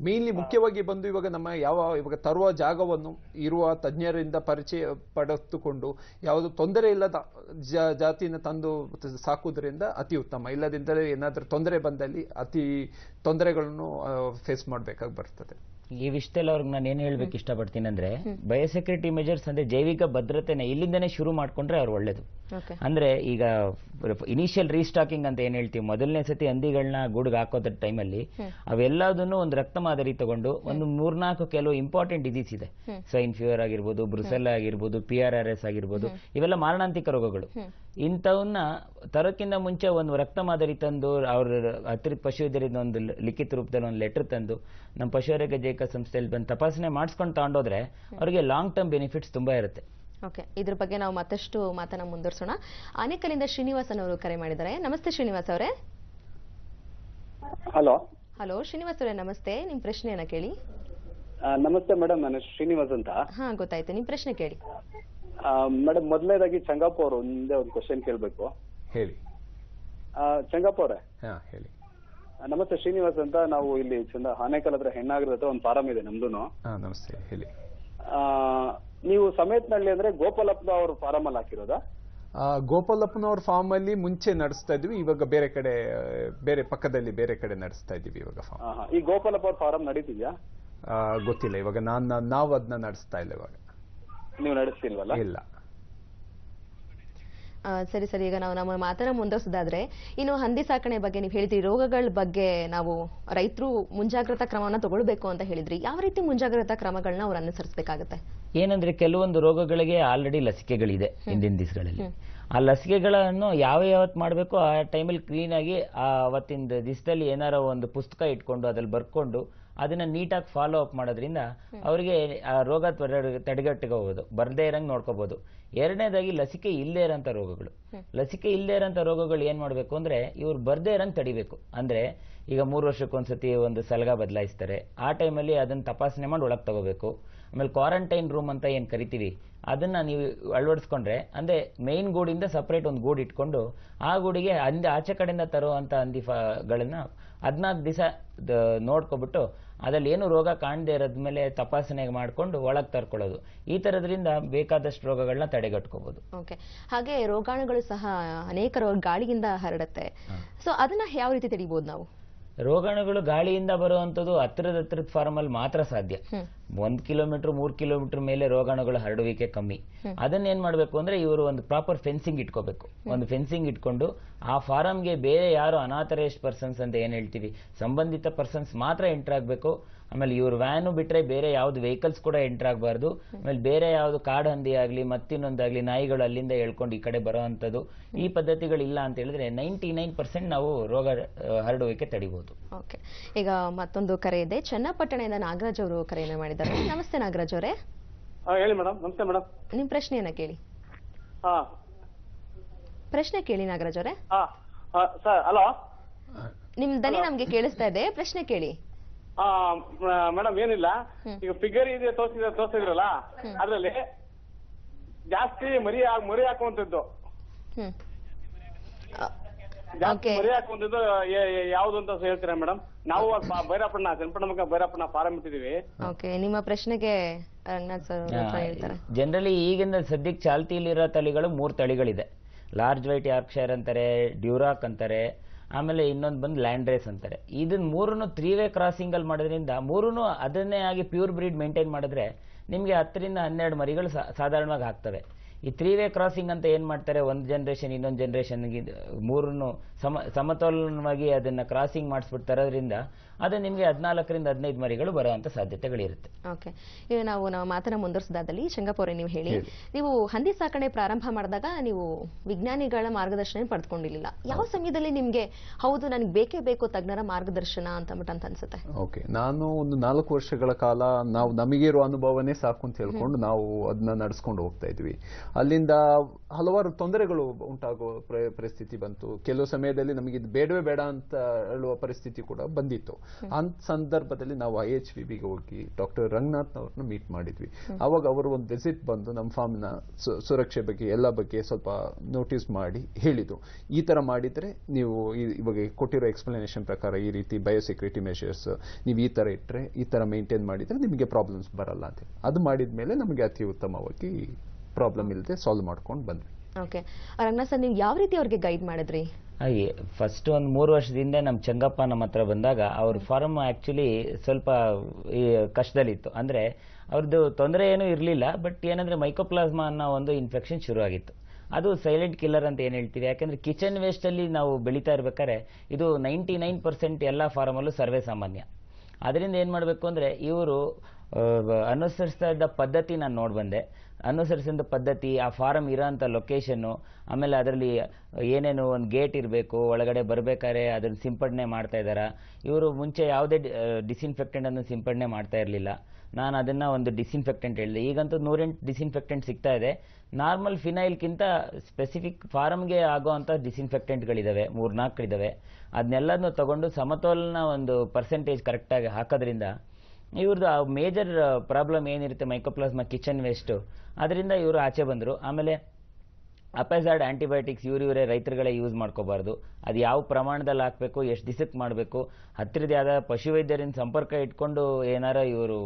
Speaker 2: ಮೇಯ್ನ್ಲಿ ಮುಖ್ಯವಾಗಿ ಬಂದು ಇವಾಗ ನಮ್ಮ ಯಾವ ಇವಾಗ ತರುವ ಜಾಗವನ್ನು ಇರುವ ತಜ್ಞರಿಂದ ಪರಿಚಯ ಪಡೆದುಕೊಂಡು ಯಾವುದು ತೊಂದರೆ ಇಲ್ಲದ ಜಾತಿನ ತಂದು ಸಾಕುವುದರಿಂದ ಅತಿ ಉತ್ತಮ ಇಲ್ಲದಿದ್ದರೆ ಏನಾದರೂ ತೊಂದರೆ ಬಂದಲ್ಲಿ ಅತಿ ತೊಂದರೆಗಳನ್ನು ಫೇಸ್ ಮಾಡಬೇಕಾಗಿ ಬರ್ತದೆ ಈ
Speaker 3: ವಿಷಯದಲ್ಲಿ ಅವ್ರಿಗೆ ನಾನು ಏನು ಹೇಳಬೇಕು ಇಷ್ಟಪಡ್ತೀನಿ ಅಂದ್ರೆ ಬಯೋಸೆಕ್ಯೂರಿಟಿ ಮೆಜರ್ಸ್ ಅಂದ್ರೆ ಜೈವಿಕ ಭದ್ರತೆನ ಇಲ್ಲಿಂದನೇ ಶುರು ಮಾಡ್ಕೊಂಡ್ರೆ ಅವ್ರು ಒಳ್ಳೇದು ಅಂದ್ರೆ ಈಗ ಇನಿಷಿಯಲ್ ರೀಸ್ಟಾಕಿಂಗ್ ಅಂತ ಏನ್ ಹೇಳ್ತೀವಿ ಮೊದಲನೇ ಸತಿ ಹಂದಿಗಳನ್ನ ಗೂಡ್ಗೆ ಹಾಕೋದ್ರ ಟೈಮಲ್ಲಿ ಅವೆಲ್ಲದನ್ನು ಒಂದು ರಕ್ತ ಮಾದರಿ ತಗೊಂಡು ಒಂದು ಮೂರ್ನಾಲ್ಕು ಕೆಲವು ಇಂಪಾರ್ಟೆಂಟ್ ಡಿಸೀಸ್ ಇದೆ ಸ್ವೈನ್ ಫೀವರ್ ಆಗಿರ್ಬೋದು ಬ್ರುಸೆಲ್ ಆಗಿರ್ಬೋದು ಪಿ ಆರ್ ಆರ್ ಎಸ್ ಆಗಿರ್ಬೋದು ಇವೆಲ್ಲ ಮಾರಣಾಂತಿಕ ರೋಗಗಳು ಇಂಥವನ್ನ ತರೋಕ್ಕಿಂತ ಮುಂಚೆ ಒಂದು ರಕ್ತ ಮಾದರಿ ತಂದು ಅವ್ರ ಹತ್ತಿರ ಪಶು ಒಂದು ಲಿಖಿತ ರೂಪದಲ್ಲಿ ಒಂದು ಲೆಟರ್ ತಂದು ನಮ್ಮ ಆರೋಗ್ಯ ಜೈಕ ಸಂಸ್ಥೆಯಲ್ಲಿ ಬಂದು ತಪಾಸಣೆ ಮಾಡಿಸ್ಕೊಂಡು ತಗೊಂಡೋದ್ರೆ ಅವರಿಗೆ ಲಾಂಗ್ ಟರ್ಮ್ ಬೆನಿಫಿಟ್ಸ್ ತುಂಬಾ ಇರುತ್ತೆ
Speaker 1: ಓಕೆ ಇದ್ರ ಬಗ್ಗೆ ನಾವು ಮತ್ತಷ್ಟು ಮಾತನ್ನ ಮುಂದುವರಿಸೋಣ ಆನೇಕಲಿಂದ ಶ್ರೀನಿವಾಸನ್ ಅವರು ಕರೆ ಮಾಡಿದ್ದಾರೆ ನಮಸ್ತೆ ಶ್ರೀನಿವಾಸ್ ಅವರೇ ಹಲೋ ಹಲೋ ಶ್ರೀನಿವಾಸ್ ಅವರೇ ನಮಸ್ತೆ ನಿಮ್ ಪ್ರಶ್ನೆಯನ್ನ ಕೇಳಿ
Speaker 2: ನಮಸ್ತೆ ಮೇಡಮ್ ನಾನು ಶ್ರೀನಿವಾಸ್ ಅಂತ
Speaker 1: ಹಾ ಗೊತ್ತಾಯ್ತು ನಿಮ್ ಪ್ರಶ್ನೆ ಕೇಳಿ
Speaker 2: ಮೇಡಮ್ ಮೊದಲನೇದಾಗಿ ಚಂಗಪ್ಪ ಅವರು ಒಂದೇ ಒಂದು ಕ್ವಶನ್ ಕೇಳಬೇಕು ಹೇಳಿ ಚಂಗಪ್ಪ ಅವರೇ ಹಾ ಹೇಳಿ ನಮಸ್ತೆ ಶ್ರೀನಿವಾಸ್ ಅಂತ ನಾವು ಇಲ್ಲಿ ಚಂದ ಆನೇಕಲ್ ಹತ್ರ ಹೆಣ್ಣಾಗಿರತ್ತೆ ಒಂದು ಫಾರಂ ಇದೆ ನಮ್ದು ನಮಸ್ತೆ ಹೇಳಿ ನೀವು ಸಮೇತ್ನಹಳ್ಳಿ ಅಂದ್ರೆ ಗೋಪಾಲಪ್ಪನ ಅವ್ರ ಫಾರಂ ಅಲ್ಲಿ ಹಾಕಿರೋದಾ ಗೋಪಾಲಪ್ಪನವ್ರ ಫಾರ್ಮ್ ಅಲ್ಲಿ ಮುಂಚೆ ನಡೆಸ್ತಾ ಇದ್ವಿ ಇವಾಗ ಬೇರೆ ಕಡೆ ಬೇರೆ ಪಕ್ಕದಲ್ಲಿ ಬೇರೆ ಕಡೆ ನಡೆಸ್ತಾ ಇದೀವಿ ಇವಾಗ ಫಾರ್ಮ್ ಈ ಗೋಪಾಲಪ್ಪ ಅವ್ರ ಫಾರಂ ನಡೀತಿದ್ಯಾ ಗೊತ್ತಿಲ್ಲ ಇವಾಗ ನಾನ್ ನಾವು ಅದನ್ನ ನಡೆಸ್ತಾ ಇಲ್ಲ ಇವಾಗ ನೀವು ನಡೆಸ್ತಿಲ್ವಲ್ಲ ಇಲ್ಲ
Speaker 1: ಸರಿ ಸರಿ ಈಗ ನಾವು ನಮ್ಮ ಮಾತನ್ನ ಮುಂದುವರಿಸೋದಾದ್ರೆ ಇನ್ನು ಹಂದಿ ಸಾಕಣೆ ಬಗ್ಗೆ ನೀವು ಹೇಳಿದ್ರಿ ರೋಗಗಳ ಬಗ್ಗೆ ನಾವು ರೈತರು ಮುಂಜಾಗ್ರತಾ ಕ್ರಮವನ್ನು ತಗೊಳ್ಬೇಕು ಅಂತ ಹೇಳಿದ್ರಿ ಯಾವ ರೀತಿ ಮುಂಜಾಗ್ರತಾ ಕ್ರಮಗಳನ್ನ ಅವರು ಅನುಸರಿಸಬೇಕಾಗುತ್ತೆ
Speaker 3: ಏನಂದ್ರೆ ಕೆಲವೊಂದು ರೋಗಗಳಿಗೆ ಆಲ್ರೆಡಿ ಲಸಿಕೆಗಳಿದೆ ಹಿಂದಿನ ದಿವಸಗಳಲ್ಲಿ ಆ ಲಸಿಕೆಗಳನ್ನು ಯಾವ ಯಾವತ್ತು ಮಾಡಬೇಕು ಆ ಟೈಮಲ್ಲಿ ಕ್ಲೀನಾಗಿ ಆವತ್ತಿನ ದಿವಸದಲ್ಲಿ ಏನಾರ ಒಂದು ಪುಸ್ತಕ ಇಟ್ಕೊಂಡು ಅದ್ರಲ್ಲಿ ಬರ್ಕೊಂಡು ಅದನ್ನ ನೀಟಾಗಿ ಫಾಲೋ ಅಪ್ ಮಾಡೋದ್ರಿಂದ ಅವರಿಗೆ ಆ ರೋಗ ತಡೆಗಟ್ಟಬಹುದು ಬರದೇ ಇರಂಗೆ ನೋಡ್ಕೋಬಹುದು ಎರಡನೇದಾಗಿ ಲಸಿಕೆ ಇಲ್ಲದೇ ಇರೋಂಥ ರೋಗಗಳು ಲಸಿಕೆ ಇಲ್ಲದೇ ಇರೋಂಥ ರೋಗಗಳು ಏನು ಮಾಡಬೇಕು ಅಂದ್ರೆ ಇವ್ರು ಬರದೇ ಇರಂಗೆ ತಡಿಬೇಕು ಅಂದ್ರೆ ಈಗ ಮೂರು ವರ್ಷಕ್ಕೊಂದ್ಸತಿ ಒಂದು ಸಲಗ ಬದಲಾಯಿಸ್ತಾರೆ ಆ ಟೈಮಲ್ಲಿ ಅದನ್ನ ತಪಾಸಣೆ ಮಾಡಿ ಒಳಗೆ ತಗೋಬೇಕು ಆಮೇಲೆ ಕ್ವಾರಂಟೈನ್ ರೂಮ್ ಅಂತ ಏನು ಕರಿತೀವಿ ಅದನ್ನು ನೀವು ಅಳವಡಿಸ್ಕೊಂಡ್ರೆ ಅಂದರೆ ಮೇನ್ ಗೂಡಿಂದ ಸಪ್ರೇಟ್ ಒಂದು ಗೂಡು ಇಟ್ಕೊಂಡು ಆ ಗೂಡಿಗೆ ಅಂದ ಆಚೆ ಕಡೆಯಿಂದ ತರುವಂಥ ಫಗಳನ್ನು ಹದಿನಾಲ್ಕು ದಿವಸ ನೋಡ್ಕೊಬಿಟ್ಟು ಅದರಲ್ಲಿ ಏನು ರೋಗ ಕಾಣದೇ ಇರೋದ ಮೇಲೆ ತಪಾಸಣೆ ಮಾಡಿಕೊಂಡು ಒಳಗೆ ತರ್ಕೊಳ್ಳೋದು ಈ ತರದ್ರಿಂದ ಬೇಕಾದಷ್ಟು ರೋಗಗಳನ್ನ ತಡೆಗಟ್ಕೋಬಹುದು
Speaker 1: ಓಕೆ ಹಾಗೆ ರೋಗಾಣುಗಳು ಸಹ ಅನೇಕ ರೋಗ ಗಾಳಿಯಿಂದ ಹರಡುತ್ತೆ ಸೊ ಅದನ್ನ ಯಾವ ರೀತಿ ತಡಿಬಹುದು ನಾವು
Speaker 3: ರೋಗಾಣುಗಳು ಗಾಳಿಯಿಂದ ಬರುವಂಥದ್ದು ಹತ್ರದ ಹತ್ರದ ಫಾರ್ಮಲ್ಲಿ ಮಾತ್ರ ಸಾಧ್ಯ ಒಂದ್ ಕಿಲೋಮೀಟರ್ ಮೂರ್ ಕಿಲೋಮೀಟರ್ ಮೇಲೆ ರೋಗಾಣುಗಳ ಹರಡುವಿಕೆ ಕಮ್ಮಿ ಅದನ್ನ ಏನ್ ಮಾಡಬೇಕು ಅಂದ್ರೆ ಇವರು ಒಂದು ಪ್ರಾಪರ್ ಫೆನ್ಸಿಂಗ್ ಇಟ್ಕೋಬೇಕು ಒಂದು ಫೆನ್ಸಿಂಗ್ ಇಟ್ಕೊಂಡು ಆ ಫಾರಂಗೆ ಬೇರೆ ಯಾರು ಅನಾಥರೈಸ್ಡ್ ಪರ್ಸನ್ಸ್ ಅಂತ ಏನ್ ಹೇಳ್ತೀವಿ ಸಂಬಂಧಿತ ಪರ್ಸನ್ಸ್ ಮಾತ್ರ ಎಂಟರ್ ಆಗ್ಬೇಕು ಆಮೇಲೆ ಇವ್ರ ವ್ಯಾನು ಬಿಟ್ರೆ ಬೇರೆ ಯಾವ್ದು ವೆಹಿಕಲ್ಸ್ ಕೂಡ ಎಂಟರ್ ಆಗಬಾರ್ದು ಆಮೇಲೆ ಬೇರೆ ಯಾವ್ದು ಕಾಡ್ ಹಂದಿ ಆಗ್ಲಿ ಮತ್ತಿನ್ನೊಂದಾಗ್ಲಿ ನಾಯಿಗಳು ಅಲ್ಲಿಂದ ಹೇಳ್ಕೊಂಡು ಈ ಕಡೆ ಬರೋ ಈ ಈ ಇಲ್ಲ ಅಂತ ಹೇಳಿದ್ರೆ ನೈಂಟಿ ನೈನ್ ಪರ್ಸೆಂಟ್ ನಾವು ರೋಗ ಹರಡುವಿಕೆ ತಡಿಬಹುದು
Speaker 1: ಓಕೆ ಈಗ ಮತ್ತೊಂದು ಕರೆ ಇದೆ ಚನ್ನಪಟ್ಟಣದ ನಾಗರಾಜ್ ಅವರು ಕರೆಯನ್ನು ಮಾಡಿದ್ದಾರೆ ಇದ್ದಾರೆ ನಮಸ್ತೆ ನಾಗರಾಜ್ ಅವರೇ
Speaker 2: ಹೇಳಿ ಮೇಡಮ್ ನಮಸ್ತೆ ಮೇಡಮ್
Speaker 1: ನಿಮ್ ಪ್ರಶ್ನೆಯನ್ನ ಕೇಳಿ ಪ್ರಶ್ನೆ ಕೇಳಿ ನಾಗರಾಜ್ ಅವರೇ ಹಲೋ ನಿಮ್ ದನಿ ನಮ್ಗೆ ಕೇಳಿಸ್ತಾ ಇದೆ ಪ್ರಶ್ನೆ ಕೇಳಿ
Speaker 2: ಮೇಡಮ್ ಏನಿಲ್ಲ ಈಗ ಫಿಗರ್ ಇದೆ ತೋರಿಸಿದ ತೋರಿಸಿದ್ರಲ್ಲ ಅದ್ರಲ್ಲಿ ಜಾಸ್ತಿ ಮರಿ ಮರಿ ಹಾಕುವಂತದ್ದು ನಾವು
Speaker 1: ನಿಮ್ಮ ಪ್ರಶ್ನೆಗೆ
Speaker 3: ಜನರಲಿ ಈಗಿನ ಸದ್ಯಕ್ಕೆ ಚಾಲ್ತಿಯಲ್ಲಿರೋ ತಳಿಗಳು ಮೂರ್ ತಳಿಗಳಿದೆ ಲಾರ್ಜ್ ವೈಟ್ ಯಾರ್ಕ್ಷೈರ್ ಅಂತಾರೆ ಡ್ಯೂರಾಕ್ ಅಂತಾರೆ ಆಮೇಲೆ ಇನ್ನೊಂದು ಬಂದು ಲ್ಯಾಂಡ್ ರೇಸ್ ಅಂತಾರೆ ಇದನ್ನ ಮೂರನ್ನು ತ್ರೀ ವೇ ಅಲ್ಲಿ ಮಾಡೋದ್ರಿಂದ ಮೂರೂ ಅದನ್ನೇ ಆಗಿ ಪ್ಯೂರ್ ಬ್ರೀಡ್ ಮೇಂಟೈನ್ ಮಾಡಿದ್ರೆ ನಿಮಗೆ ಹತ್ತರಿಂದ ಹನ್ನೆರಡು ಮರಿಗಳು ಸಾಧಾರಣವಾಗಿ ಆಗ್ತವೆ ಈ ತ್ರೀ ವೇ ಕ್ರಾಸಿಂಗ್ ಅಂತ ಏನು ಮಾಡ್ತಾರೆ ಒಂದು ಜನ್ರೇಷನ್ ಇನ್ನೊಂದು ಜನ್ರೇಷನ್ಗೆ ಮೂರನ್ನು ಸಮ ಸಮತೋಲನವಾಗಿ ಅದನ್ನು ಕ್ರಾಸಿಂಗ್ ಮಾಡಿಸ್ಬಿಟ್ಟು ತರೋದ್ರಿಂದ ಆದರೆ ನಿಮಗೆ ಹದಿನಾಲ್ಕರಿಂದ ಹದಿನೈದು ಮರಿಗಳು ಬರುವಂಥ ಸಾಧ್ಯತೆಗಳಿರುತ್ತೆ
Speaker 1: ಓಕೆ ಈಗ ನಾವು ನಾವು ಮಾತನ್ನ ಮುಂದುವರಿಸೋದಾದಲ್ಲಿ ಶಂಗಾಪುರ ನೀವು ಹೇಳಿ ನೀವು ಹಂದಿ ಸಾಕಣೆ ಪ್ರಾರಂಭ ಮಾಡಿದಾಗ ನೀವು ವಿಜ್ಞಾನಿಗಳ ಮಾರ್ಗದರ್ಶನ ಪಡೆದುಕೊಂಡಿರಲಿಲ್ಲ ಯಾವ ಸಮಯದಲ್ಲಿ ನಿಮಗೆ ಹೌದು ನನಗೆ ಬೇಕೇ ಬೇಕು ತಜ್ಞರ ಮಾರ್ಗದರ್ಶನ ಅಂತ ಅಂತ ಅನ್ಸುತ್ತೆ
Speaker 2: ಓಕೆ ನಾನು ಒಂದು ನಾಲ್ಕು ವರ್ಷಗಳ ಕಾಲ ನಾವು ನಮಗಿರೋ ಅನುಭವನೇ ಸಾಕು ಅಂತ ಹೇಳ್ಕೊಂಡು ನಾವು ಅದನ್ನ ನಡೆಸ್ಕೊಂಡು ಹೋಗ್ತಾ ಇದ್ವಿ ಅಲ್ಲಿಂದ ಹಲವಾರು ತೊಂದರೆಗಳು ಉಂಟಾಗುವ ಪರಿಸ್ಥಿತಿ ಬಂತು ಕೆಲವು ಸಮಯದಲ್ಲಿ ನಮಗೆ ಇದು ಬೇಡವೇ ಬೇಡ ಅಂತ ಹೇಳುವ ಪರಿಸ್ಥಿತಿ ಕೂಡ ಬಂದಿತ್ತು ಅಂತ ಸಂದರ್ಭದಲ್ಲಿ ನಾವು ಐ ಎಚ್ ವಿ ಬಿಗೆ ಹೋಗಿ ಡಾಕ್ಟರ್ ರಂಗನಾಥ್ ಅವ್ರನ್ನ ಮೀಟ್ ಮಾಡಿದ್ವಿ ಅವಾಗ ಅವರು ಒಂದು ವಿಸಿಟ್ ಬಂದು ನಮ್ಮ ಫಾರ್ಮ್ನ ಸುರಕ್ಷೆ ಬಗ್ಗೆ ಎಲ್ಲ ಬಗ್ಗೆ ಸ್ವಲ್ಪ ನೋಟಿಸ್ ಮಾಡಿ ಹೇಳಿದ್ರು ಈ ಥರ ಮಾಡಿದ್ರೆ ನೀವು ಇವಾಗ ಕೊಟ್ಟಿರೋ ಎಕ್ಸ್ಪ್ಲನೇಷನ್ ಪ್ರಕಾರ ಈ ರೀತಿ ಬಯೋಸೆಕ್ಯೂರಿಟಿ ಮೆಷರ್ಸ್ ನೀವು ಈ ತರ ಇಟ್ಟರೆ ಈ ಥರ ಮೇಂಟೈನ್ ಮಾಡಿದ್ರೆ ನಿಮಗೆ ಪ್ರಾಬ್ಲಮ್ಸ್ ಬರಲ್ಲ ಅಂತ ಅದು ಮಾಡಿದ ಮೇಲೆ ನಮಗೆ ಅತಿ ಉತ್ತಮವಾಗಿ ಪ್ರಾಬ್ಲಮ್ ಇಲ್ಲದೆ ಸಾಲ್ವ್ ಮಾಡ್ಕೊಂಡು ಬಂದ್ವಿ
Speaker 1: ಓಕೆ ರಂಗನಾಥ್ ಸರ್ ನೀವು ಯಾವ ರೀತಿ ಅವ್ರಿಗೆ ಗೈಡ್ ಮಾಡಿದ್ರಿ
Speaker 2: ಹಾಗೆ ಫಸ್ಟ್ ಒಂದು ಮೂರು ವರ್ಷದಿಂದ
Speaker 3: ನಮ್ಮ ಚಂಗಪ್ಪ ನಮ್ಮ ಹತ್ರ ಬಂದಾಗ ಅವ್ರ ಫಾರಮ್ ಆ್ಯಕ್ಚುಲಿ ಸ್ವಲ್ಪ ಈ ಕಷ್ಟದಲ್ಲಿತ್ತು ಅಂದರೆ ಅವ್ರದ್ದು ತೊಂದರೆ ಏನೂ ಇರಲಿಲ್ಲ ಬಟ್ ಏನಂದರೆ ಮೈಕೋಪ್ಲಾಸ್ಮಾ ಅನ್ನೋ ಒಂದು ಇನ್ಫೆಕ್ಷನ್ ಶುರುವಾಗಿತ್ತು ಅದು ಸೈಲೆಂಟ್ ಕಿಲ್ಲರ್ ಅಂತ ಏನು ಹೇಳ್ತೀವಿ ಯಾಕೆಂದರೆ ಕಿಚನ್ ವೇಸ್ಟಲ್ಲಿ ನಾವು ಬೆಳೀತಾ ಇರ್ಬೇಕಾದ್ರೆ ಇದು ನೈಂಟಿ ನೈನ್ ಪರ್ಸೆಂಟ್ ಎಲ್ಲ ಫಾರ್ಮಲ್ಲೂ ಸರ್ವೇ ಸಾಮಾನ್ಯ ಅದರಿಂದ ಏನು ಮಾಡಬೇಕು ಅಂದರೆ ಇವರು ಅನುಸರಿಸಿದ ಪದ್ಧತಿ ನಾನು ಬಂದೆ ಅನುಸರಿಸಿದ ಪದ್ಧತಿ ಆ ಫಾರಮ್ ಇರೋಂಥ ಲೊಕೇಶನ್ನು ಆಮೇಲೆ ಅದರಲ್ಲಿ ಏನೇನು ಒಂದು ಗೇಟ್ ಇರಬೇಕು ಒಳಗಡೆ ಬರಬೇಕಾದ್ರೆ ಅದನ್ನು ಸಿಂಪಡಣೆ ಮಾಡ್ತಾ ಇದ್ದಾರಾ ಇವರು ಮುಂಚೆ ಯಾವುದೇ ಡಿಸಿನ್ಫೆಕ್ಟೆಂಟನ್ನು ಸಿಂಪಡಣೆ ಮಾಡ್ತಾ ಇರಲಿಲ್ಲ ನಾನು ಅದನ್ನು ಒಂದು ಡಿಸಿನ್ಫೆಕ್ಟೆಂಟ್ ಹೇಳಿದೆ ಈಗಂತೂ ನೂರೆಂಟು ಡಿಸ್ಇನ್ಫೆಕ್ಟೆಂಟ್ ಸಿಗ್ತಾ ಇದೆ ನಾರ್ಮಲ್ ಫಿನೈಲ್ಗಿಂತ ಸ್ಪೆಸಿಫಿಕ್ ಫಾರಮ್ಗೆ ಆಗೋವಂಥ ಡಿಸಿನ್ಫೆಕ್ಟೆಂಟ್ಗಳಿದ್ದಾವೆ ನಾಲ್ಕು ಇದ್ದಾವೆ ಅದನ್ನೆಲ್ಲದನ್ನೂ ತಗೊಂಡು ಸಮತೋಲನ ಒಂದು ಪರ್ಸೆಂಟೇಜ್ ಕರೆಕ್ಟಾಗಿ ಹಾಕೋದ್ರಿಂದ ಇವ್ರದ್ದು ಆ ಮೇಜರ್ ಪ್ರಾಬ್ಲಮ್ ಏನಿರುತ್ತೆ ಮೈಕೋಪ್ಲಾಸ್ಮಾ ಕಿಚನ್ ವೇಸ್ಟು ಅದರಿಂದ ಇವರು ಆಚೆ ಬಂದರು ಆಮೇಲೆ ಅಪೆಸಾಡ್ ಆ್ಯಂಟಿಬಯೋಟಿಕ್ಸ್ ಇವರು ಇವರೇ ರೈತರುಗಳೇ ಯೂಸ್ ಮಾಡ್ಕೋಬಾರ್ದು ಅದು ಯಾವ ಪ್ರಮಾಣದಲ್ಲಿ ಹಾಕಬೇಕು ಎಷ್ಟು ದಿಸಕ್ಕೆ ಮಾಡಬೇಕು ಹತ್ತಿರದೇ ಆದ ಪಶುವೈದ್ಯರಿಂದ ಸಂಪರ್ಕ ಇಟ್ಕೊಂಡು ಏನಾರ ಇವರು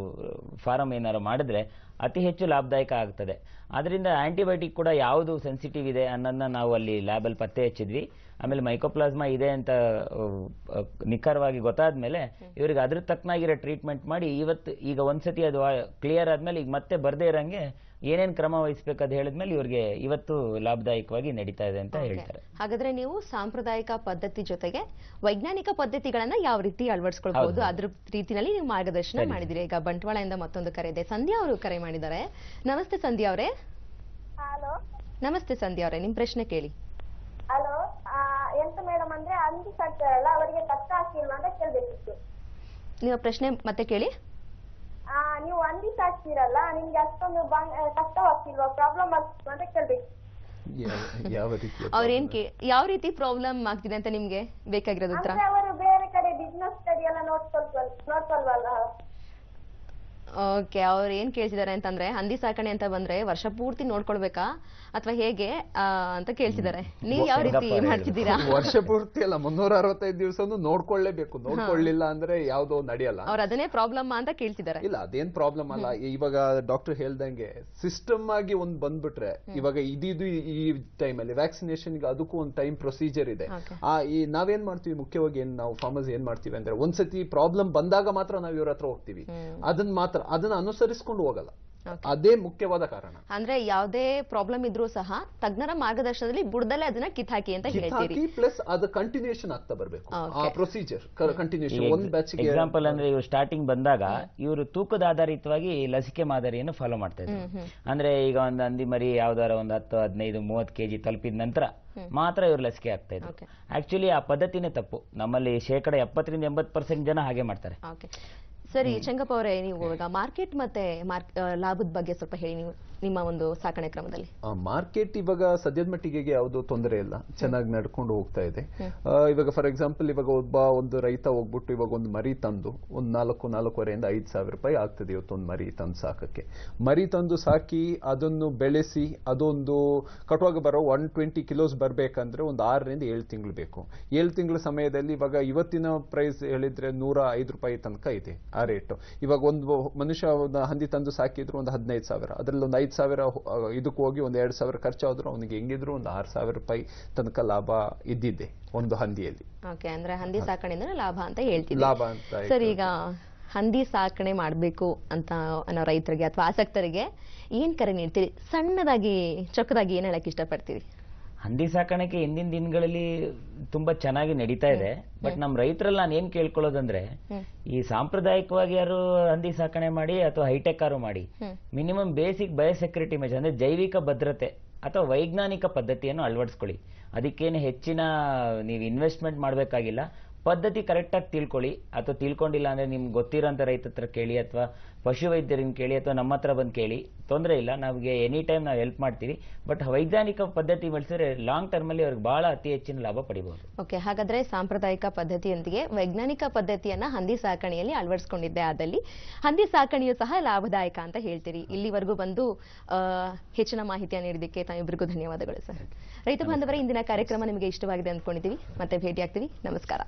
Speaker 3: ಫಾರಮ್ ಏನಾರು ಮಾಡಿದ್ರೆ ಅತಿ ಹೆಚ್ಚು ಲಾಭದಾಯಕ ಆಗ್ತದೆ ಆದ್ದರಿಂದ ಆಂಟಿಬಯೋಟಿಕ್ ಕೂಡ ಯಾವುದು ಸೆನ್ಸಿಟಿವ್ ಇದೆ ಅನ್ನೋದನ್ನ ನಾವು ಅಲ್ಲಿ ಲ್ಯಾಬಲ್ ಪತ್ತೆ ಹಚ್ಚಿದ್ವಿ ಆಮೇಲೆ ಮೈಕೋಪ್ಲಾಸ್ಮಾ ಇದೆ ಅಂತ ನಿಖರವಾಗಿ ಗೊತ್ತಾದ ಮೇಲೆ ಇವ್ರಿಗೆ ಅದ್ರ ತಕ್ಕನಾಗಿರೋ ಟ್ರೀಟ್ಮೆಂಟ್ ಮಾಡಿ ಇವತ್ತು ಈಗ ಒಂದ್ಸತಿ ಅದು ಕ್ಲಿಯರ್ ಆದಮೇಲೆ ಈಗ ಮತ್ತೆ ಬರದೇ ಇರಂಗೆ ಏನೇನ್ ಕ್ರಮ ಹೇಳಿದ ಹೇಳಿದ್ಮೇಲೆ ಇವ್ರಿಗೆ ಇವತ್ತು ಲಾಭದಾಯಕವಾಗಿ ನಡೀತಾ ಇದೆ ಅಂತ ಹೇಳ್ತಾರೆ
Speaker 1: ಹಾಗಾದ್ರೆ ನೀವು ಸಾಂಪ್ರದಾಯಿಕ ಪದ್ಧತಿ ಜೊತೆಗೆ ವೈಜ್ಞಾನಿಕ ಪದ್ಧತಿಗಳನ್ನ ಯಾವ ರೀತಿ ಅಳವಡಿಸಿಕೊಳ್ಬಹುದು ಅದ್ರ ರೀತಿಯಲ್ಲಿ ನೀವು ಮಾರ್ಗದರ್ಶನ ಮಾಡಿದಿರಿ ಈಗ ಬಂಟ್ವಾಳದಿಂದ ಮತ್ತೊಂದು ಕರೆ ಇದೆ ಸಂಧ್ಯಾ ಅವರು ಕರೆ ಮಾಡಿದ್ದಾರೆ ನಮಸ್ತೆ ಸಂಧ್ಯಾ ಅವರೇ ನಮಸ್ತೆ ಸಂಧ್ಯಾ ಅವರೇ ನಿಮ್ ಪ್ರಶ್ನೆ ಕೇಳಿ ಹಲೋ ಎಂತ ಮೇಡಮ್ ಅಂದ್ರೆ ಅಂಜಿ ಸರ್ತಾರಲ್ಲ
Speaker 3: ಅವರಿಗೆ ಕಷ್ಟ ಆಗ್ತಿಲ್ವಾ ಅಂತ ಕೇಳ್ಬೇಕಿತ್ತು
Speaker 1: ನೀವು ಪ್ರಶ್ನೆ ಮತ್ತೆ ಕೇಳಿ
Speaker 3: ನೀವು ಅಂಜಿ ಸಾಕ್ತಿರಲ್ಲ ನಿಮ್ಗೆ ಅಷ್ಟೊಂದು ಕಷ್ಟ ಆಗ್ತಿಲ್ವಾ ಪ್ರಾಬ್ಲಮ್ ಆಗ್ತಿಲ್ವಾ ಅಂತ ಕೇಳ್ಬೇಕು
Speaker 1: ಅವ್ರೇನ್ ಯಾವ ರೀತಿ ಪ್ರಾಬ್ಲಮ್ ಆಗ್ತಿದೆ ಅಂತ ನಿಮ್ಗೆ ಬೇಕಾಗಿರೋದು ಉತ್ತರ
Speaker 3: ಅವರು ಬೇರೆ ಕಡೆ ಬಿಸ್ನೆಸ್ ಸ್ಟಡಿ ಎಲ್ಲ ನೋಡ್ಕೊಳ್ವಲ್ಲ
Speaker 1: ಓಕೆ ಅವ್ರು ಏನು ಕೇಳ್ತಿದ್ದಾರೆ ಅಂತಂದ್ರೆ ಹಂದಿ ಸಾಕಣೆ ಅಂತ ಬಂದ್ರೆ ವರ್ಷ ಪೂರ್ತಿ ನೋಡ್ಕೊಳ್ಬೇಕಾ ಅಥವಾ ಹೇಗೆ ಅಂತ ಕೇಳ್ತಿದ್ದಾರೆ ನೀವು ಯಾವ ರೀತಿ ಮಾಡ್ತಿದ್ದೀರಾ ವರ್ಷ
Speaker 2: ಪೂರ್ತಿ ಅಲ್ಲ ಮುನ್ನೂರ ಅರವತ್ತೈದು ದಿವಸ ನೋಡ್ಕೊಳ್ಳೇಬೇಕು ನೋಡ್ಕೊಳ್ಳಿಲ್ಲ ಅಂದ್ರೆ ಯಾವ್ದೋ ನಡೆಯಲ್ಲ
Speaker 1: ಅವ್ರ ಅದನ್ನೇ ಪ್ರಾಬ್ಲಮ್ ಅಂತ ಕೇಳ್ತಿದ್ದಾರೆ ಇಲ್ಲ
Speaker 2: ಅದೇನ್ ಪ್ರಾಬ್ಲಮ್ ಅಲ್ಲ ಇವಾಗ ಡಾಕ್ಟರ್ ಹೇಳ್ದಂಗೆ ಸಿಸ್ಟಮ್ ಆಗಿ ಒಂದ್ ಬಂದ್ಬಿಟ್ರೆ ಇವಾಗ ಇದಿದು ಈ ಟೈಮ್ ಅಲ್ಲಿ ವ್ಯಾಕ್ಸಿನೇಷನ್ ಅದಕ್ಕೂ ಒಂದ್ ಟೈಮ್ ಪ್ರೊಸೀಜರ್ ಇದೆ ಆ ಈ ನಾವೇನ್ ಮಾಡ್ತೀವಿ ಮುಖ್ಯವಾಗಿ ಏನ್ ನಾವು ಫಾರ್ಮರ್ಸ್ ಏನ್ ಮಾಡ್ತೀವಿ ಅಂದ್ರೆ ಒಂದ್ಸತಿ ಪ್ರಾಬ್ಲಮ್ ಬಂದಾಗ ಮಾತ್ರ ನಾವ್ ಇವ್ರ ಹತ್ರ ಹೋಗ್ತೀವಿ ಅದನ್ನ ಮಾತ್ರ ಮಾತ್ರ ಅದನ್ನ ಅನುಸರಿಸಿಕೊಂಡು ಹೋಗಲ್ಲ ಅದೇ ಮುಖ್ಯವಾದ ಕಾರಣ
Speaker 1: ಅಂದ್ರೆ ಯಾವುದೇ ಪ್ರಾಬ್ಲಮ್ ಇದ್ರೂ ಸಹ ತಜ್ಞರ ಮಾರ್ಗದರ್ಶನದಲ್ಲಿ ಬುಡದಲ್ಲೇ ಅದನ್ನ ಕಿತ್ತಾಕಿ ಅಂತ ಹೇಳ್ತೀರಿ
Speaker 2: ಪ್ಲಸ್ ಅದು ಕಂಟಿನ್ಯೂಷನ್ ಆಗ್ತಾ ಬರಬೇಕು ಆ ಪ್ರೊಸೀಜರ್ ಕಂಟಿನ್ಯೂಷನ್ ಒಂದು ಬ್ಯಾಚ್ ಎಕ್ಸಾಂಪಲ್ ಅಂದ್ರೆ
Speaker 3: ಇವರು ಸ್ಟಾರ್ಟಿಂಗ್ ಬಂದಾಗ ಇವರು ತೂಕದ ಆಧಾರಿತವಾಗಿ ಲಸಿಕೆ ಮಾದರಿಯನ್ನು ಫಾಲೋ ಮಾಡ್ತಾ ಇದ್ರು ಅಂದ್ರೆ ಈಗ ಒಂದು ಹಂದಿ ಮರಿ ಯಾವ್ದಾರ ಒಂದು ಹತ್ತು ಹದಿನೈದು ಮೂವತ್ತು ಕೆಜಿ ತಲುಪಿದ ನಂತರ ಮಾತ್ರ ಇವರು ಲಸಿಕೆ ಆಗ್ತಾ ಇದ್ರು ಆಕ್ಚುಲಿ ಆ ಪದ್ಧತಿನೇ ತಪ್ಪು ನಮ್ಮಲ್ಲಿ ಶೇಕಡ ಎಪ್ಪತ್ತರಿಂದ ಎಂಬತ್ತು ಪರ್ಸೆಂಟ್ ಜನ ಹಾಗೆ ಮಾಡ್ತಾರೆ
Speaker 1: ಸರಿ ಚಂಗಪ್ಪ ಅವರೇ ನೀವು ಇವಾಗ ಮಾರ್ಕೆಟ್ ಮತ್ತೆ ಲಾಭದ ಬಗ್ಗೆ ಸ್ವಲ್ಪ ಹೇಳಿ ನೀವು ನಿಮ್ಮ ಒಂದು ಸಾಕಣೆ ಕ್ರಮದಲ್ಲಿ
Speaker 2: ಮಾರ್ಕೆಟ್ ಇವಾಗ ಸದ್ಯದ ಮಟ್ಟಿಗೆ ಯಾವುದು ತೊಂದರೆ ಇಲ್ಲ ಚೆನ್ನಾಗಿ ನಡ್ಕೊಂಡು ಹೋಗ್ತಾ ಇದೆ ಇವಾಗ ಫಾರ್ ಎಕ್ಸಾಂಪಲ್ ಇವಾಗ ಒಬ್ಬ ಒಂದು ರೈತ ಹೋಗ್ಬಿಟ್ಟು ಇವಾಗ ಒಂದು ಮರಿ ತಂದು ಒಂದು ನಾಲ್ಕು ನಾಲ್ಕೂವರೆಯಿಂದ ಐದು ಸಾವಿರ ರೂಪಾಯಿ ಆಗ್ತದೆ ಇವತ್ತೊಂದು ಮರಿ ತಂದು ಸಾಕಕ್ಕೆ ಮರಿ ತಂದು ಸಾಕಿ ಅದನ್ನು ಬೆಳೆಸಿ ಅದೊಂದು ಕಟುವಾಗ ಬರೋ ಒನ್ ಟ್ವೆಂಟಿ ಕಿಲೋಸ್ ಬರಬೇಕಂದ್ರೆ ಒಂದು ಆರರಿಂದ ಏಳು ತಿಂಗಳು ಬೇಕು ಏಳು ತಿಂಗಳ ಸಮಯದಲ್ಲಿ ಇವಾಗ ಇವತ್ತಿನ ಪ್ರೈಸ್ ಹೇಳಿದ್ರೆ ನೂರ ಐದು ರೂಪಾಯಿ ತನಕ ಇದೆ ಆ ರೇಟು ಇವಾಗ ಒಂದು ಮನುಷ್ಯ ಹಂದಿ ತಂದು ಸಾಕಿದ್ರು ಒಂದು ಹದಿನೈದು ಸಾವಿರ ಅದರಲ್ಲಿ ಒಂದು ಐದು ಸಾವಿರ ಇದಕ್ಕೆ ಹೋಗಿ ಒಂದು ಎರಡು ಸಾವಿರ ಖರ್ಚಾದ್ರು ಅವನಿಗೆ ಹೆಂಗಿದ್ರು ಒಂದು ಆರು ಸಾವಿರ ರೂಪಾಯಿ ತನಕ ಲಾಭ ಇದ್ದಿದೆ ಒಂದು ಹಂದಿಯಲ್ಲಿ
Speaker 1: ಓಕೆ ಅಂದ್ರೆ ಹಂದಿ ಸಾಕಣೆಯಿಂದ ಲಾಭ ಅಂತ ಹೇಳ್ತೀವಿ ಲಾಭ ಅಂತ ಸರ್ ಈಗ ಹಂದಿ ಸಾಕಣೆ ಮಾಡಬೇಕು ಅಂತ ಅನ್ನೋ ರೈತರಿಗೆ ಅಥವಾ ಆಸಕ್ತರಿಗೆ ಏನ್ ಕರೆ ನೀಡ್ತೀರಿ ಸಣ್ಣದಾಗಿ ಚೊಕ್ಕದಾಗಿ ಏನ್ ಹೇಳಕ್ ಪಡ್ತೀವಿ
Speaker 3: ಹಂದಿ ಸಾಕಾಣಿಕೆ ಹಿಂದಿನ ದಿನಗಳಲ್ಲಿ ತುಂಬಾ ಚೆನ್ನಾಗಿ ನಡೀತಾ ಇದೆ ಬಟ್ ನಮ್ ರೈತರಲ್ಲಿ ನಾನು ಏನ್ ಕೇಳ್ಕೊಳ್ಳೋದಂದ್ರೆ ಈ ಸಾಂಪ್ರದಾಯಿಕವಾಗಿ ಯಾರು ಹಂದಿ ಸಾಕಣೆ ಮಾಡಿ ಅಥವಾ ಹೈಟೆಕ್ ಆರು ಮಾಡಿ ಮಿನಿಮಮ್ ಬೇಸಿಕ್ ಬಯೋಸೆಕ್ಯೂರಿಟಿ ಮೆಜರ್ ಅಂದ್ರೆ ಜೈವಿಕ ಭದ್ರತೆ ಅಥವಾ ವೈಜ್ಞಾನಿಕ ಪದ್ಧತಿಯನ್ನು ಅಳವಡಿಸ್ಕೊಳ್ಳಿ ಅದಕ್ಕೇನು ಹೆಚ್ಚಿನ ನೀವು ಇನ್ವೆಸ್ಟ್ಮೆಂಟ್ ಮಾಡಬೇಕಾಗಿಲ್ಲ ಪದ್ಧತಿ ಕರೆಕ್ಟಾಗಿ ತಿಳ್ಕೊಳ್ಳಿ ಅಥವಾ ತಿಳ್ಕೊಂಡಿಲ್ಲ ಅಂದ್ರೆ ನಿಮ್ಗೆ ಅಂತ ರೈತ ಹತ್ರ ಕೇಳಿ ಅಥವಾ ಪಶುವೈದ್ಯರನ್ನು ಕೇಳಿ ಅಥವಾ ನಮ್ಮ ಹತ್ರ ಬಂದು ಕೇಳಿ ತೊಂದರೆ ಇಲ್ಲ ನಮಗೆ ಎನಿ ಟೈಮ್ ನಾವು ಹೆಲ್ಪ್ ಮಾಡ್ತೀವಿ ಬಟ್ ವೈಜ್ಞಾನಿಕ ಪದ್ಧತಿ ಬಳಸಿದ್ರೆ ಲಾಂಗ್ ಟರ್ಮಲ್ಲಿ ಅವ್ರಿಗೆ ಬಹಳ ಅತಿ ಹೆಚ್ಚಿನ ಲಾಭ ಪಡಿಬಹುದು
Speaker 1: ಓಕೆ ಹಾಗಾದ್ರೆ ಸಾಂಪ್ರದಾಯಿಕ ಪದ್ಧತಿಯೊಂದಿಗೆ ವೈಜ್ಞಾನಿಕ ಪದ್ಧತಿಯನ್ನ ಹಂದಿ ಸಾಕಣೆಯಲ್ಲಿ ಅಳವಡಿಸಿಕೊಂಡಿದ್ದೆ ಆದಲ್ಲಿ ಹಂದಿ ಸಾಕಣೆಯು ಸಹ ಲಾಭದಾಯಕ ಅಂತ ಹೇಳ್ತೀರಿ ಇಲ್ಲಿವರೆಗೂ ಬಂದು ಹೆಚ್ಚಿನ ಮಾಹಿತಿಯನ್ನು ನೀಡಿದ್ದಕ್ಕೆ ತಾವಿಬ್ಬರಿಗೂ ಧನ್ಯವಾದಗಳು ಸರ್ ರೈತ ಬಾಂಧವರ ಇಂದಿನ ಕಾರ್ಯಕ್ರಮ ನಿಮಗೆ ಇಷ್ಟವಾಗಿದೆ ಅಂದ್ಕೊಂಡಿದ್ದೀವಿ ಮತ್ತೆ ಭೇಟಿ ಆಗ್ತೀವಿ ನಮಸ್ಕಾರ